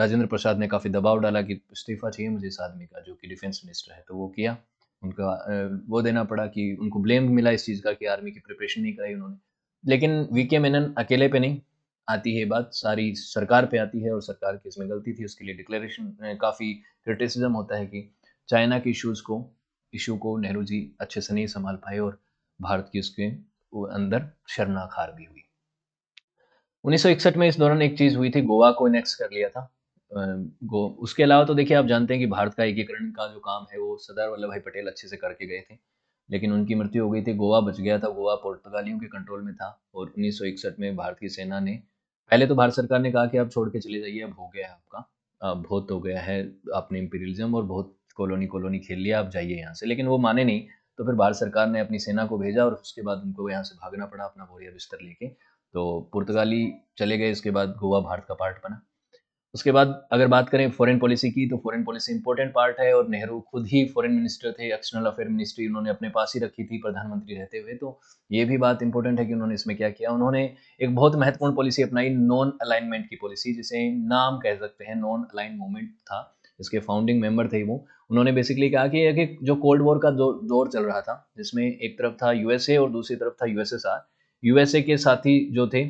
राजेंद्र प्रसाद ने काफ़ी दबाव डाला कि इस्तीफा चाहिए मुझे इस आदमी का जो कि डिफेंस मिनिस्टर है तो वो किया उनका वो देना पड़ा कि उनको ब्लेम मिला इस चीज़ का कि आर्मी की प्रिपरेशन नहीं कराई उन्होंने लेकिन वी के मेनन अकेले पे नहीं आती है बात सारी सरकार पे आती है और सरकार की इसमें गलती थी उसके लिए डिक्लेरेशन काफ़ी क्रिटिसिज्म होता है कि चाइना के इशूज़ को इशू को नेहरू जी अच्छे से नहीं संभाल पाए और भारत की उसके अंदर शरणाखार भी हुई 1961 में इस दौरान एक चीज़ हुई थी गोवा को इनेक्स कर लिया था गो उसके अलावा तो देखिए आप जानते हैं कि भारत का एकीकरण का जो काम है वो सरदार वल्लभ भाई पटेल अच्छे से करके गए थे लेकिन उनकी मृत्यु हो गई थी गोवा बच गया था गोवा पुर्तगालियों के कंट्रोल में था और 1961 में भारतीय सेना ने पहले तो भारत सरकार ने कहा कि आप छोड़ के चले जाइए अब हो गया है आपका बहुत हो गया है आपने इम्पीरियलिज्म और बहुत कॉलोनी कॉलोनी खेल लिया आप जाइए यहाँ से लेकिन वो माने नहीं तो फिर भारत सरकार ने अपनी सेना को भेजा और उसके बाद उनको यहाँ से भागना पड़ा अपना बोरिया बिस्तर लेके तो पुर्तगाली चले गए इसके बाद गोवा भारत का पार्ट बना उसके बाद अगर बात करें फॉरेन पॉलिसी की तो फॉरेन पॉलिसी इंपॉर्टेंट पार्ट है और नेहरू खुद ही फॉरेन मिनिस्टर थे एक्सटर्नल अफेयर मिनिस्ट्री उन्होंने अपने पास ही रखी थी प्रधानमंत्री रहते हुए तो ये भी बात इंपॉर्टेंट है कि उन्होंने इसमें क्या किया उन्होंने एक बहुत महत्वपूर्ण पॉलिसी अपनाई नॉन अलाइनमेंट की पॉलिसी जिसे नाम कह सकते हैं नॉन अलाइन मूवमेंट था इसके फाउंडिंग मेंबर थे वो उन्होंने बेसिकली कहा कि एक जो कोल्ड वॉर का दौर चल रहा था जिसमें एक तरफ था यूएसए और दूसरी तरफ था यूएसएसआर यूएसए के साथी जो थे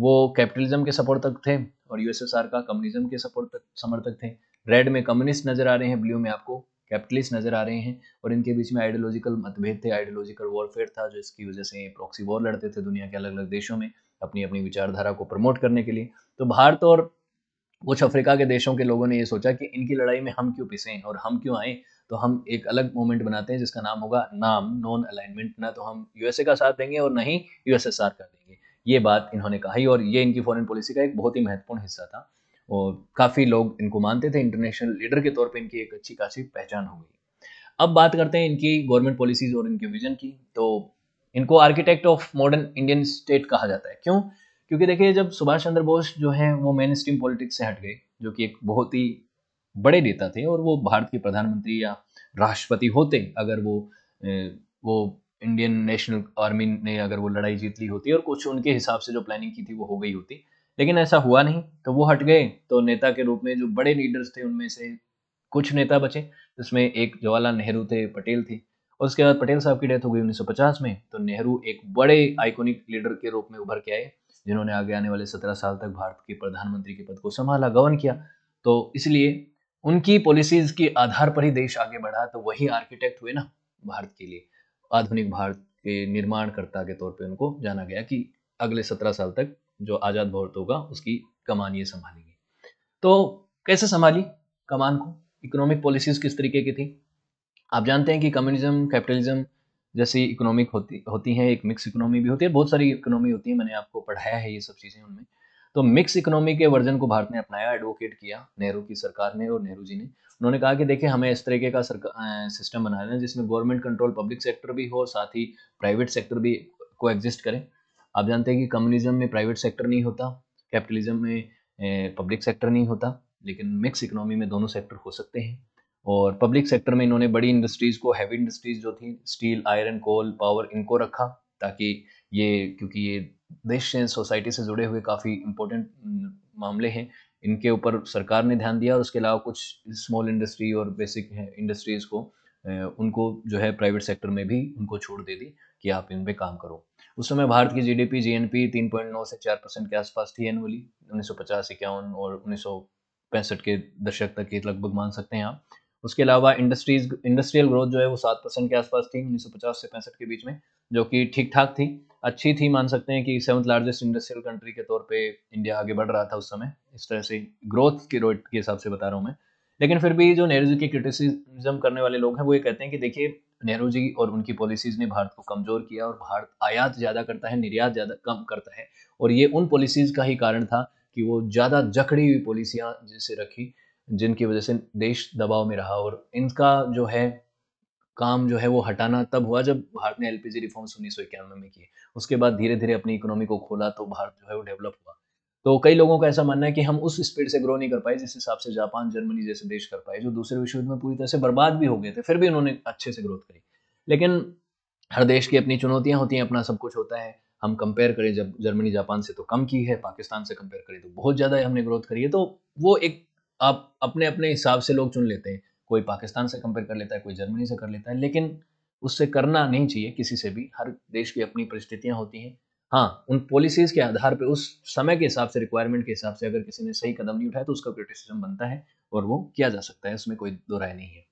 वो कैपिटलिज्म के सपोर्टक थे और यूएसएसआर का कम्युनिज्म के सपोर्टक समर्थक थे रेड में कम्युनिस्ट नज़र आ रहे हैं ब्लू में आपको कैपिटलिस्ट नज़र आ रहे हैं और इनके बीच में आइडियोलॉजिकल मतभेद थे आइडियोलॉजिकल वॉरफेयर था जो इसकी वजह से प्रॉक्सी वॉर लड़ते थे दुनिया के अलग अलग देशों में अपनी अपनी विचारधारा को प्रमोट करने के लिए तो भारत और कुछ अफ्रीका के देशों के लोगों ने ये सोचा कि इनकी लड़ाई में हम क्यों पिसें और हम क्यों आएँ तो हम एक अलग मोमेंट बनाते हैं जिसका नाम होगा नाम नॉन अलाइनमेंट ना तो हम यूएसए का साथ देंगे और ना ही यूएसएसआर का देंगे ये बात इन्होंने कही और ये इनकी फॉरेन पॉलिसी का एक बहुत ही महत्वपूर्ण हिस्सा था और काफ़ी लोग इनको मानते थे इंटरनेशनल लीडर के तौर पर इनकी एक अच्छी खासी पहचान हो गई अब बात करते हैं इनकी गवर्नमेंट पॉलिसीज और इनके विजन की तो इनको architect of modern Indian state कहा जाता है क्यों क्योंकि देखिए जब सुभाष चंद्र बोस जो है वो मेन स्ट्रीम पॉलिटिक्स से हट गए जो कि एक बहुत ही बड़े नेता थे और वो भारत के प्रधानमंत्री या राष्ट्रपति होते अगर वो वो इंडियन नेशनल आर्मी ने अगर वो लड़ाई जीत ली होती और कुछ उनके हिसाब से जो प्लानिंग की थी वो हो गई होती लेकिन ऐसा हुआ नहीं तो वो हट गए तो नेता के रूप में जो बड़े लीडर्स थे उनमें से कुछ नेता बचे जिसमें एक जवाहरलाल नेहरू थे पटेल थे उसके बाद पटेल साहब की डेथ हो गई 1950 में तो नेहरू एक बड़े आइकॉनिक लीडर के रूप में उभर के आए जिन्होंने आगे आने वाले 17 साल तक भारत के प्रधानमंत्री के पद को संभाला गवर्न किया तो इसलिए उनकी पॉलिसीज के आधार पर ही देश आगे बढ़ा तो वही आर्किटेक्ट हुए ना भारत के लिए आधुनिक भारत के निर्माणकर्ता के तौर पे उनको जाना गया कि अगले सत्रह साल तक जो आज़ाद भारत होगा उसकी कमान ये संभालेंगे तो कैसे संभाली कमान को इकोनॉमिक पॉलिसीज़ किस तरीके की थी आप जानते हैं कि कम्युनिज्म कैपिटलिज्म जैसी इकोनॉमिक होती होती हैं एक मिक्स इकोनॉमी भी होती है बहुत सारी इकोनॉमी होती है मैंने आपको पढ़ाया है ये सब चीज़ें उनमें तो मिक्स इकोनॉमी के वर्जन को भारत ने अपनाया एडवोकेट किया नेहरू की सरकार ने और नेहरू जी ने उन्होंने कहा कि देखिए हमें इस तरीके का सिस्टम बनाना है जिसमें गवर्नमेंट कंट्रोल पब्लिक सेक्टर भी हो और साथ ही प्राइवेट सेक्टर भी को एग्जिस्ट करें आप जानते हैं कि कम्युनिज्म में प्राइवेट सेक्टर नहीं होता कैपिटलिज्म में पब्लिक सेक्टर नहीं होता लेकिन मिक्स इकोनॉमी में दोनों सेक्टर हो सकते हैं और पब्लिक सेक्टर में इन्होंने बड़ी इंडस्ट्रीज़ को हैवी इंडस्ट्रीज़ जो थी स्टील आयरन कोल पावर इनको रखा ताकि ये क्योंकि ये देश से सोसाइटी से जुड़े हुए काफ़ी इम्पोर्टेंट मामले हैं इनके ऊपर सरकार ने ध्यान दिया और उसके अलावा कुछ स्मॉल इंडस्ट्री और बेसिक इंडस्ट्रीज़ को उनको जो है प्राइवेट सेक्टर में भी उनको छूट दे दी कि आप इन पे काम करो उस समय भारत की जीडीपी जीएनपी 3.9 से 4 परसेंट के आसपास थी एनुअली उन्नीस सौ पचास इक्यावन और उन्नीस के दशक तक ये लगभग मान सकते हैं आप उसके अलावा इंडस्ट्रीज इंडस्ट्रियल ग्रोथ जो है वो सात परसेंट के आसपास थी उन्नीस से पैंसठ के बीच में जो कि ठीक ठाक थी अच्छी थी मान सकते हैं कि सेवन्थ लार्जेस्ट इंडस्ट्रियल कंट्री के तौर पे इंडिया आगे बढ़ रहा था उस समय इस तरह से ग्रोथ के रेट के हिसाब से बता रहा हूँ मैं लेकिन फिर भी जो नेहरू जी के क्रिटिसिज्म करने वाले लोग हैं वो ये कहते हैं कि देखिए नेहरू जी और उनकी पॉलिसीज़ ने भारत को कमज़ोर किया और भारत आयात ज़्यादा करता है निर्यात ज़्यादा कम करता है और ये उन पॉलिसीज़ का ही कारण था कि वो ज़्यादा जकड़ी हुई पॉलिसियाँ जिसे रखी जिनकी वजह से देश दबाव में रहा और इनका जो है काम जो है वो हटाना तब हुआ जब भारत ने एलपीजी रिफॉर्म्स उन्नीस में किए उसके बाद धीरे धीरे अपनी इकोनॉमी को खोला तो भारत जो है वो डेवलप हुआ तो कई लोगों का ऐसा मानना है कि हम उस स्पीड से ग्रो नहीं कर पाए जिस हिसाब से जापान जर्मनी जैसे देश कर पाए जो दूसरे विश्व युद्ध में पूरी तरह से बर्बाद भी हो गए थे फिर भी उन्होंने अच्छे से ग्रोथ करी लेकिन हर देश की अपनी चुनौतियां होती हैं अपना सब कुछ होता है हम कंपेयर करें जब जर्मनी जापान से तो कम की है पाकिस्तान से कंपेयर करें तो बहुत ज़्यादा हमने ग्रोथ करी है तो वो एक आप अपने अपने हिसाब से लोग चुन लेते हैं कोई पाकिस्तान से कंपेयर कर लेता है कोई जर्मनी से कर लेता है लेकिन उससे करना नहीं चाहिए किसी से भी हर देश की अपनी परिस्थितियाँ होती हैं हाँ उन पॉलिसीज़ के आधार पर उस समय के हिसाब से रिक्वायरमेंट के हिसाब से अगर किसी ने सही कदम नहीं उठाया तो उसका क्रिटिसिज्म बनता है और वो किया जा सकता है उसमें कोई दो राय नहीं है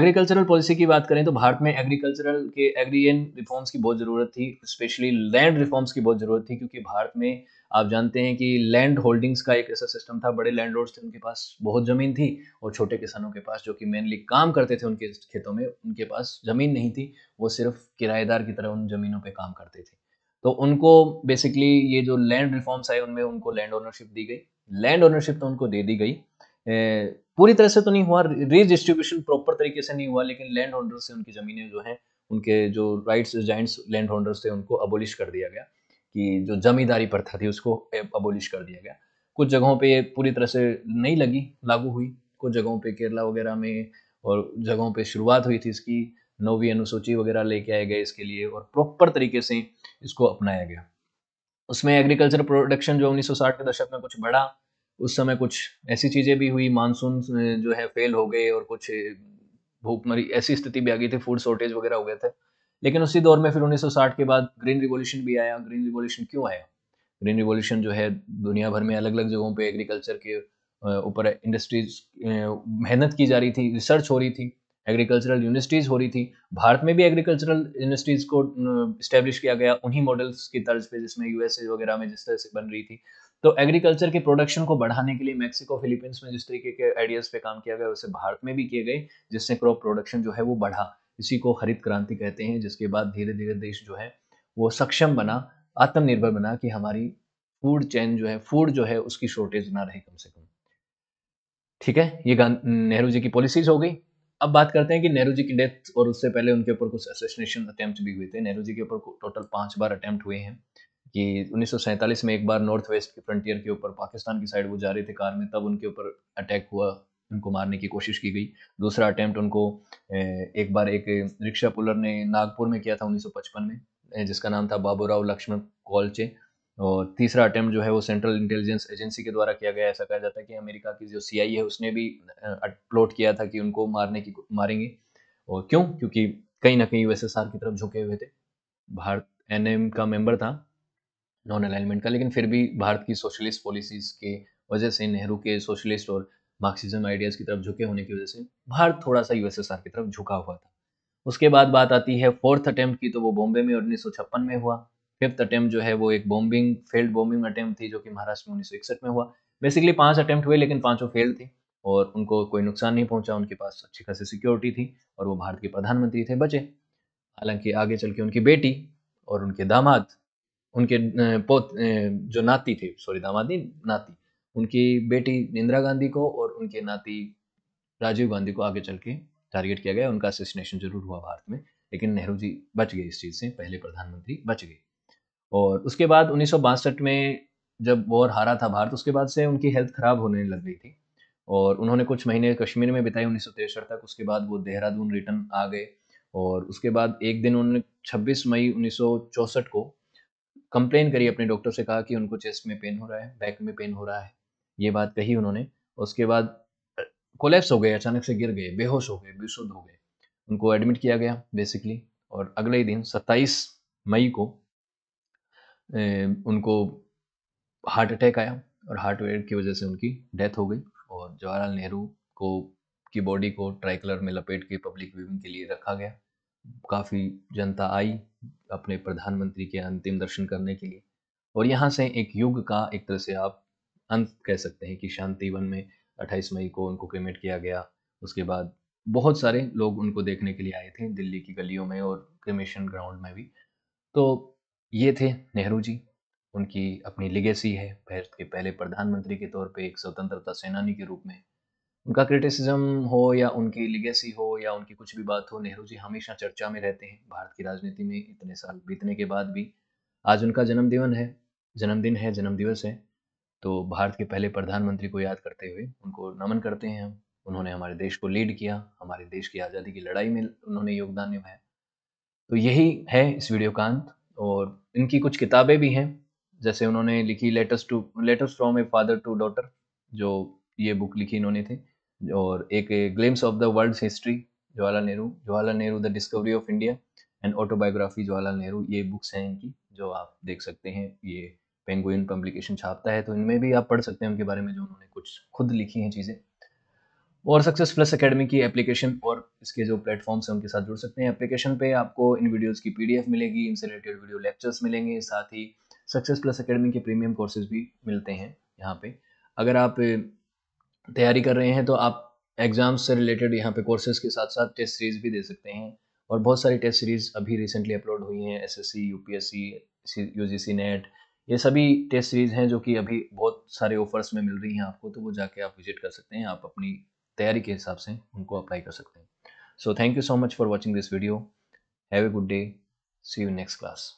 एग्रीकल्चरल पॉलिसी की बात करें तो भारत में एग्रीकल्चरल के एग्रीएन रिफॉर्म्स की बहुत ज़रूरत थी स्पेशली लैंड रिफॉर्म्स की बहुत ज़रूरत थी क्योंकि भारत में आप जानते हैं कि लैंड होल्डिंग्स का एक ऐसा सिस्टम था बड़े लैंड थे उनके पास बहुत ज़मीन थी और छोटे किसानों के पास जो कि मेनली काम करते थे उनके खेतों में उनके पास ज़मीन नहीं थी वो सिर्फ किराएदार की तरह उन ज़मीनों पर काम करते थे तो उनको बेसिकली ये जो लैंड रिफॉर्म्स आए उनमें उनको लैंड ओनरशिप दी गई लैंड ओनरशिप तो उनको दे दी गई ए, पूरी तरह से तो नहीं हुआ रीडिस्ट्रीब्यूशन प्रॉपर तरीके से नहीं हुआ लेकिन लैंड होल्डर से उनकी ज़मीनें जो हैं उनके जो राइट्स जॉइंट्स लैंड होल्डर्स थे उनको अबोलिश कर दिया गया कि जो जमींदारी प्रथा थी उसको अबोलिश कर दिया गया कुछ जगहों पे ये पूरी तरह से नहीं लगी लागू हुई कुछ जगहों पे केरला वगैरह में और जगहों पे शुरुआत हुई थी इसकी नौवीं अनुसूची वगैरह लेके आए गए इसके लिए और प्रॉपर तरीके से इसको अपनाया गया उसमें एग्रीकल्चर प्रोडक्शन जो 1960 के दशक में कुछ बढ़ा उस समय कुछ ऐसी चीज़ें भी हुई मानसून जो है फेल हो गए और कुछ भूखमरी ऐसी स्थिति भी आ गई थी फूड शॉर्टेज वगैरह हो गए थे लेकिन उसी दौर में फिर 1960 के बाद ग्रीन रिवॉल्यूशन भी आया ग्रीन रिवॉल्यूशन क्यों आया ग्रीन रिवॉल्यूशन जो है दुनिया भर में अलग अलग जगहों पर एग्रीकल्चर के ऊपर इंडस्ट्रीज मेहनत की जा रही थी रिसर्च हो रही थी एग्रीकल्चरल यूनिवर्सिटीज़ हो रही थी भारत में भी एग्रीकल्चरल यूनिवर्सिटीज़ को इस्टेब्लिश किया गया उन्हीं मॉडल्स की तर्ज पे जिसमें यूएसए वगैरह में जिस तरह से बन रही थी तो एग्रीकल्चर के प्रोडक्शन को बढ़ाने के लिए मैक्सिको फिलीपींस में जिस तरीके के आइडियाज़ पे काम किया गया उसे भारत में भी किए गए जिससे क्रॉप प्रोडक्शन जो है वो बढ़ा इसी को हरित क्रांति कहते हैं जिसके बाद धीरे धीरे देश जो है वो सक्षम बना आत्मनिर्भर बना कि हमारी फूड चैन जो है फूड जो है उसकी शॉर्टेज ना रहे कम से कम ठीक है ये नेहरू जी की पॉलिसीज हो गई अब बात करते हैं कि नेहरू जी की डेथ और उससे पहले उनके ऊपर कुछ असोसिनेशन अटैम्प्ट भी हुए थे नेहरू जी के ऊपर टोटल पांच बार अटैम्प्ट हुए हैं कि उन्नीस में एक बार नॉर्थ वेस्ट के फ्रंटियर के ऊपर पाकिस्तान की साइड वो जा रहे थे कार में तब उनके ऊपर अटैक हुआ उनको मारने की कोशिश की गई दूसरा अटैम्प्ट उनको एक बार एक रिक्शा पुलर ने नागपुर में किया था 1955 में जिसका नाम था बाबूराव लक्ष्मण कॉलचे और तीसरा अटैम्प्ट जो है वो सेंट्रल इंटेलिजेंस एजेंसी के द्वारा किया गया ऐसा कहा जाता है कि अमेरिका की जो सी है उसने भी प्लॉट किया था कि उनको मारने की मारेंगे और क्यों क्योंकि कहीं ना कहीं वैसे सार की तरफ झुके हुए थे भारत एन का मेंबर था नॉन अलाइनमेंट का लेकिन फिर भी भारत की सोशलिस्ट पॉलिसीज के वजह से नेहरू के सोशलिस्ट और मार्क्सिज्म आइडियाज़ की तरफ झुके होने की वजह से भारत थोड़ा सा यूएसएसआर की तरफ झुका हुआ था उसके बाद बात आती है फोर्थ अटेम्प्ट की तो वो बॉम्बे में उन्नीस में हुआ फिफ्थ अटेम्प्ट जो है वो एक बॉम्बिंग फेल्ड बॉम्बिंग अटेम्प्ट थी जो कि महाराष्ट्र में उन्नीस में हुआ बेसिकली पांच अटेम्प्ट हुए लेकिन पांचों फेल थे और उनको कोई नुकसान नहीं पहुंचा उनके पास अच्छी खासी सिक्योरिटी थी और वो भारत के प्रधानमंत्री थे बचे हालांकि आगे चल के उनकी बेटी और उनके दामाद उनके पोत जो नाती थे सॉरी दामादी नाती उनकी बेटी इंदिरा गांधी को और उनके नाती राजीव गांधी को आगे चल के टारगेट किया गया उनका असिस्टिनेशन जरूर हुआ भारत में लेकिन नेहरू जी बच गए इस चीज़ से पहले प्रधानमंत्री बच गए और उसके बाद उन्नीस में जब वॉर हारा था भारत उसके बाद से उनकी हेल्थ खराब होने लग गई थी और उन्होंने कुछ महीने कश्मीर में बिताए उन्नीस तक उसके बाद वो देहरादून रिटर्न आ गए और उसके बाद एक दिन उन्होंने 26 मई उन्नीस को कंप्लेन करी अपने डॉक्टर से कहा कि उनको चेस्ट में पेन हो रहा है बैक में पेन हो रहा है ये बात कही उन्होंने उसके बाद कोलेप्स हो गए अचानक से गिर गए बेहोश हो गए बेसुध हो गए उनको एडमिट किया गया बेसिकली और अगले ही दिन 27 मई को ए, उनको हार्ट अटैक आया और हार्ट अटैक की वजह से उनकी डेथ हो गई और जवाहरलाल नेहरू को की बॉडी को ट्राइकलर में लपेट के पब्लिक व्यूइंग के लिए रखा गया काफ़ी जनता आई अपने प्रधानमंत्री के अंतिम दर्शन करने के लिए और यहाँ से एक युग का एक तरह से आप अंत कह सकते हैं कि शांति वन में 28 मई को उनको क्रिमेट किया गया उसके बाद बहुत सारे लोग उनको देखने के लिए आए थे दिल्ली की गलियों में और क्रिमेशन ग्राउंड में भी तो ये थे नेहरू जी उनकी अपनी लिगेसी है भारत के पहले प्रधानमंत्री के तौर पे एक स्वतंत्रता सेनानी के रूप में उनका क्रिटिसिज्म हो या उनकी लिगेसी हो या उनकी कुछ भी बात हो नेहरू जी हमेशा चर्चा में रहते हैं भारत की राजनीति में इतने साल बीतने के बाद भी आज उनका जन्मदिन है जन्मदिन है जन्म है तो भारत के पहले प्रधानमंत्री को याद करते हुए उनको नमन करते हैं हम उन्होंने हमारे देश को लीड किया हमारे देश की आज़ादी की लड़ाई में उन्होंने योगदान निभाया तो यही है इस वीडियो का अंत और इनकी कुछ किताबें भी हैं जैसे उन्होंने लिखी letters to letters from a father to daughter जो ये बुक लिखी इन्होंने थी और एक glimpses of the world history Jawaharlal Nehru Jawaharlal Nehru the discovery of India and autobiography Jawaharlal Nehru ये बुक्स हैं इनकी जो आप देख सकते हैं ये पेंगुइन पब्लिकेशन छापता है तो इनमें भी आप पढ़ सकते हैं उनके बारे में जो उन्होंने कुछ खुद लिखी हैं चीज़ें और सक्सेस प्लस अकेडमी की एप्लीकेशन और इसके जो प्लेटफॉर्म्स हैं उनके साथ जुड़ सकते हैं एप्लीकेशन पे आपको इन वीडियोस की पीडीएफ मिलेगी इनसे रिलेटेड वीडियो लेक्चर्स मिलेंगे साथ ही सक्सेस प्लस अकेडमी के प्रीमियम कोर्सेज भी मिलते हैं यहाँ पे अगर आप तैयारी कर रहे हैं तो आप एग्ज़ाम्स से रिलेटेड यहाँ पे कोर्सेज के साथ साथ टेस्ट सीरीज़ भी दे सकते हैं और बहुत सारी टेस्ट सीरीज़ अभी रिसेंटली अपलोड हुई हैं S S C U P S C U G C NET ये सभी टेस्ट सीरीज़ हैं जो कि अभी बहुत सारे ऑफर्स में मिल रही हैं आपको तो वो जाके आप विजिट कर सकते हैं आप अपनी तैयारी के हिसाब से उनको अप्लाई कर सकते हैं so thank you so much for watching this video have a good day see you next class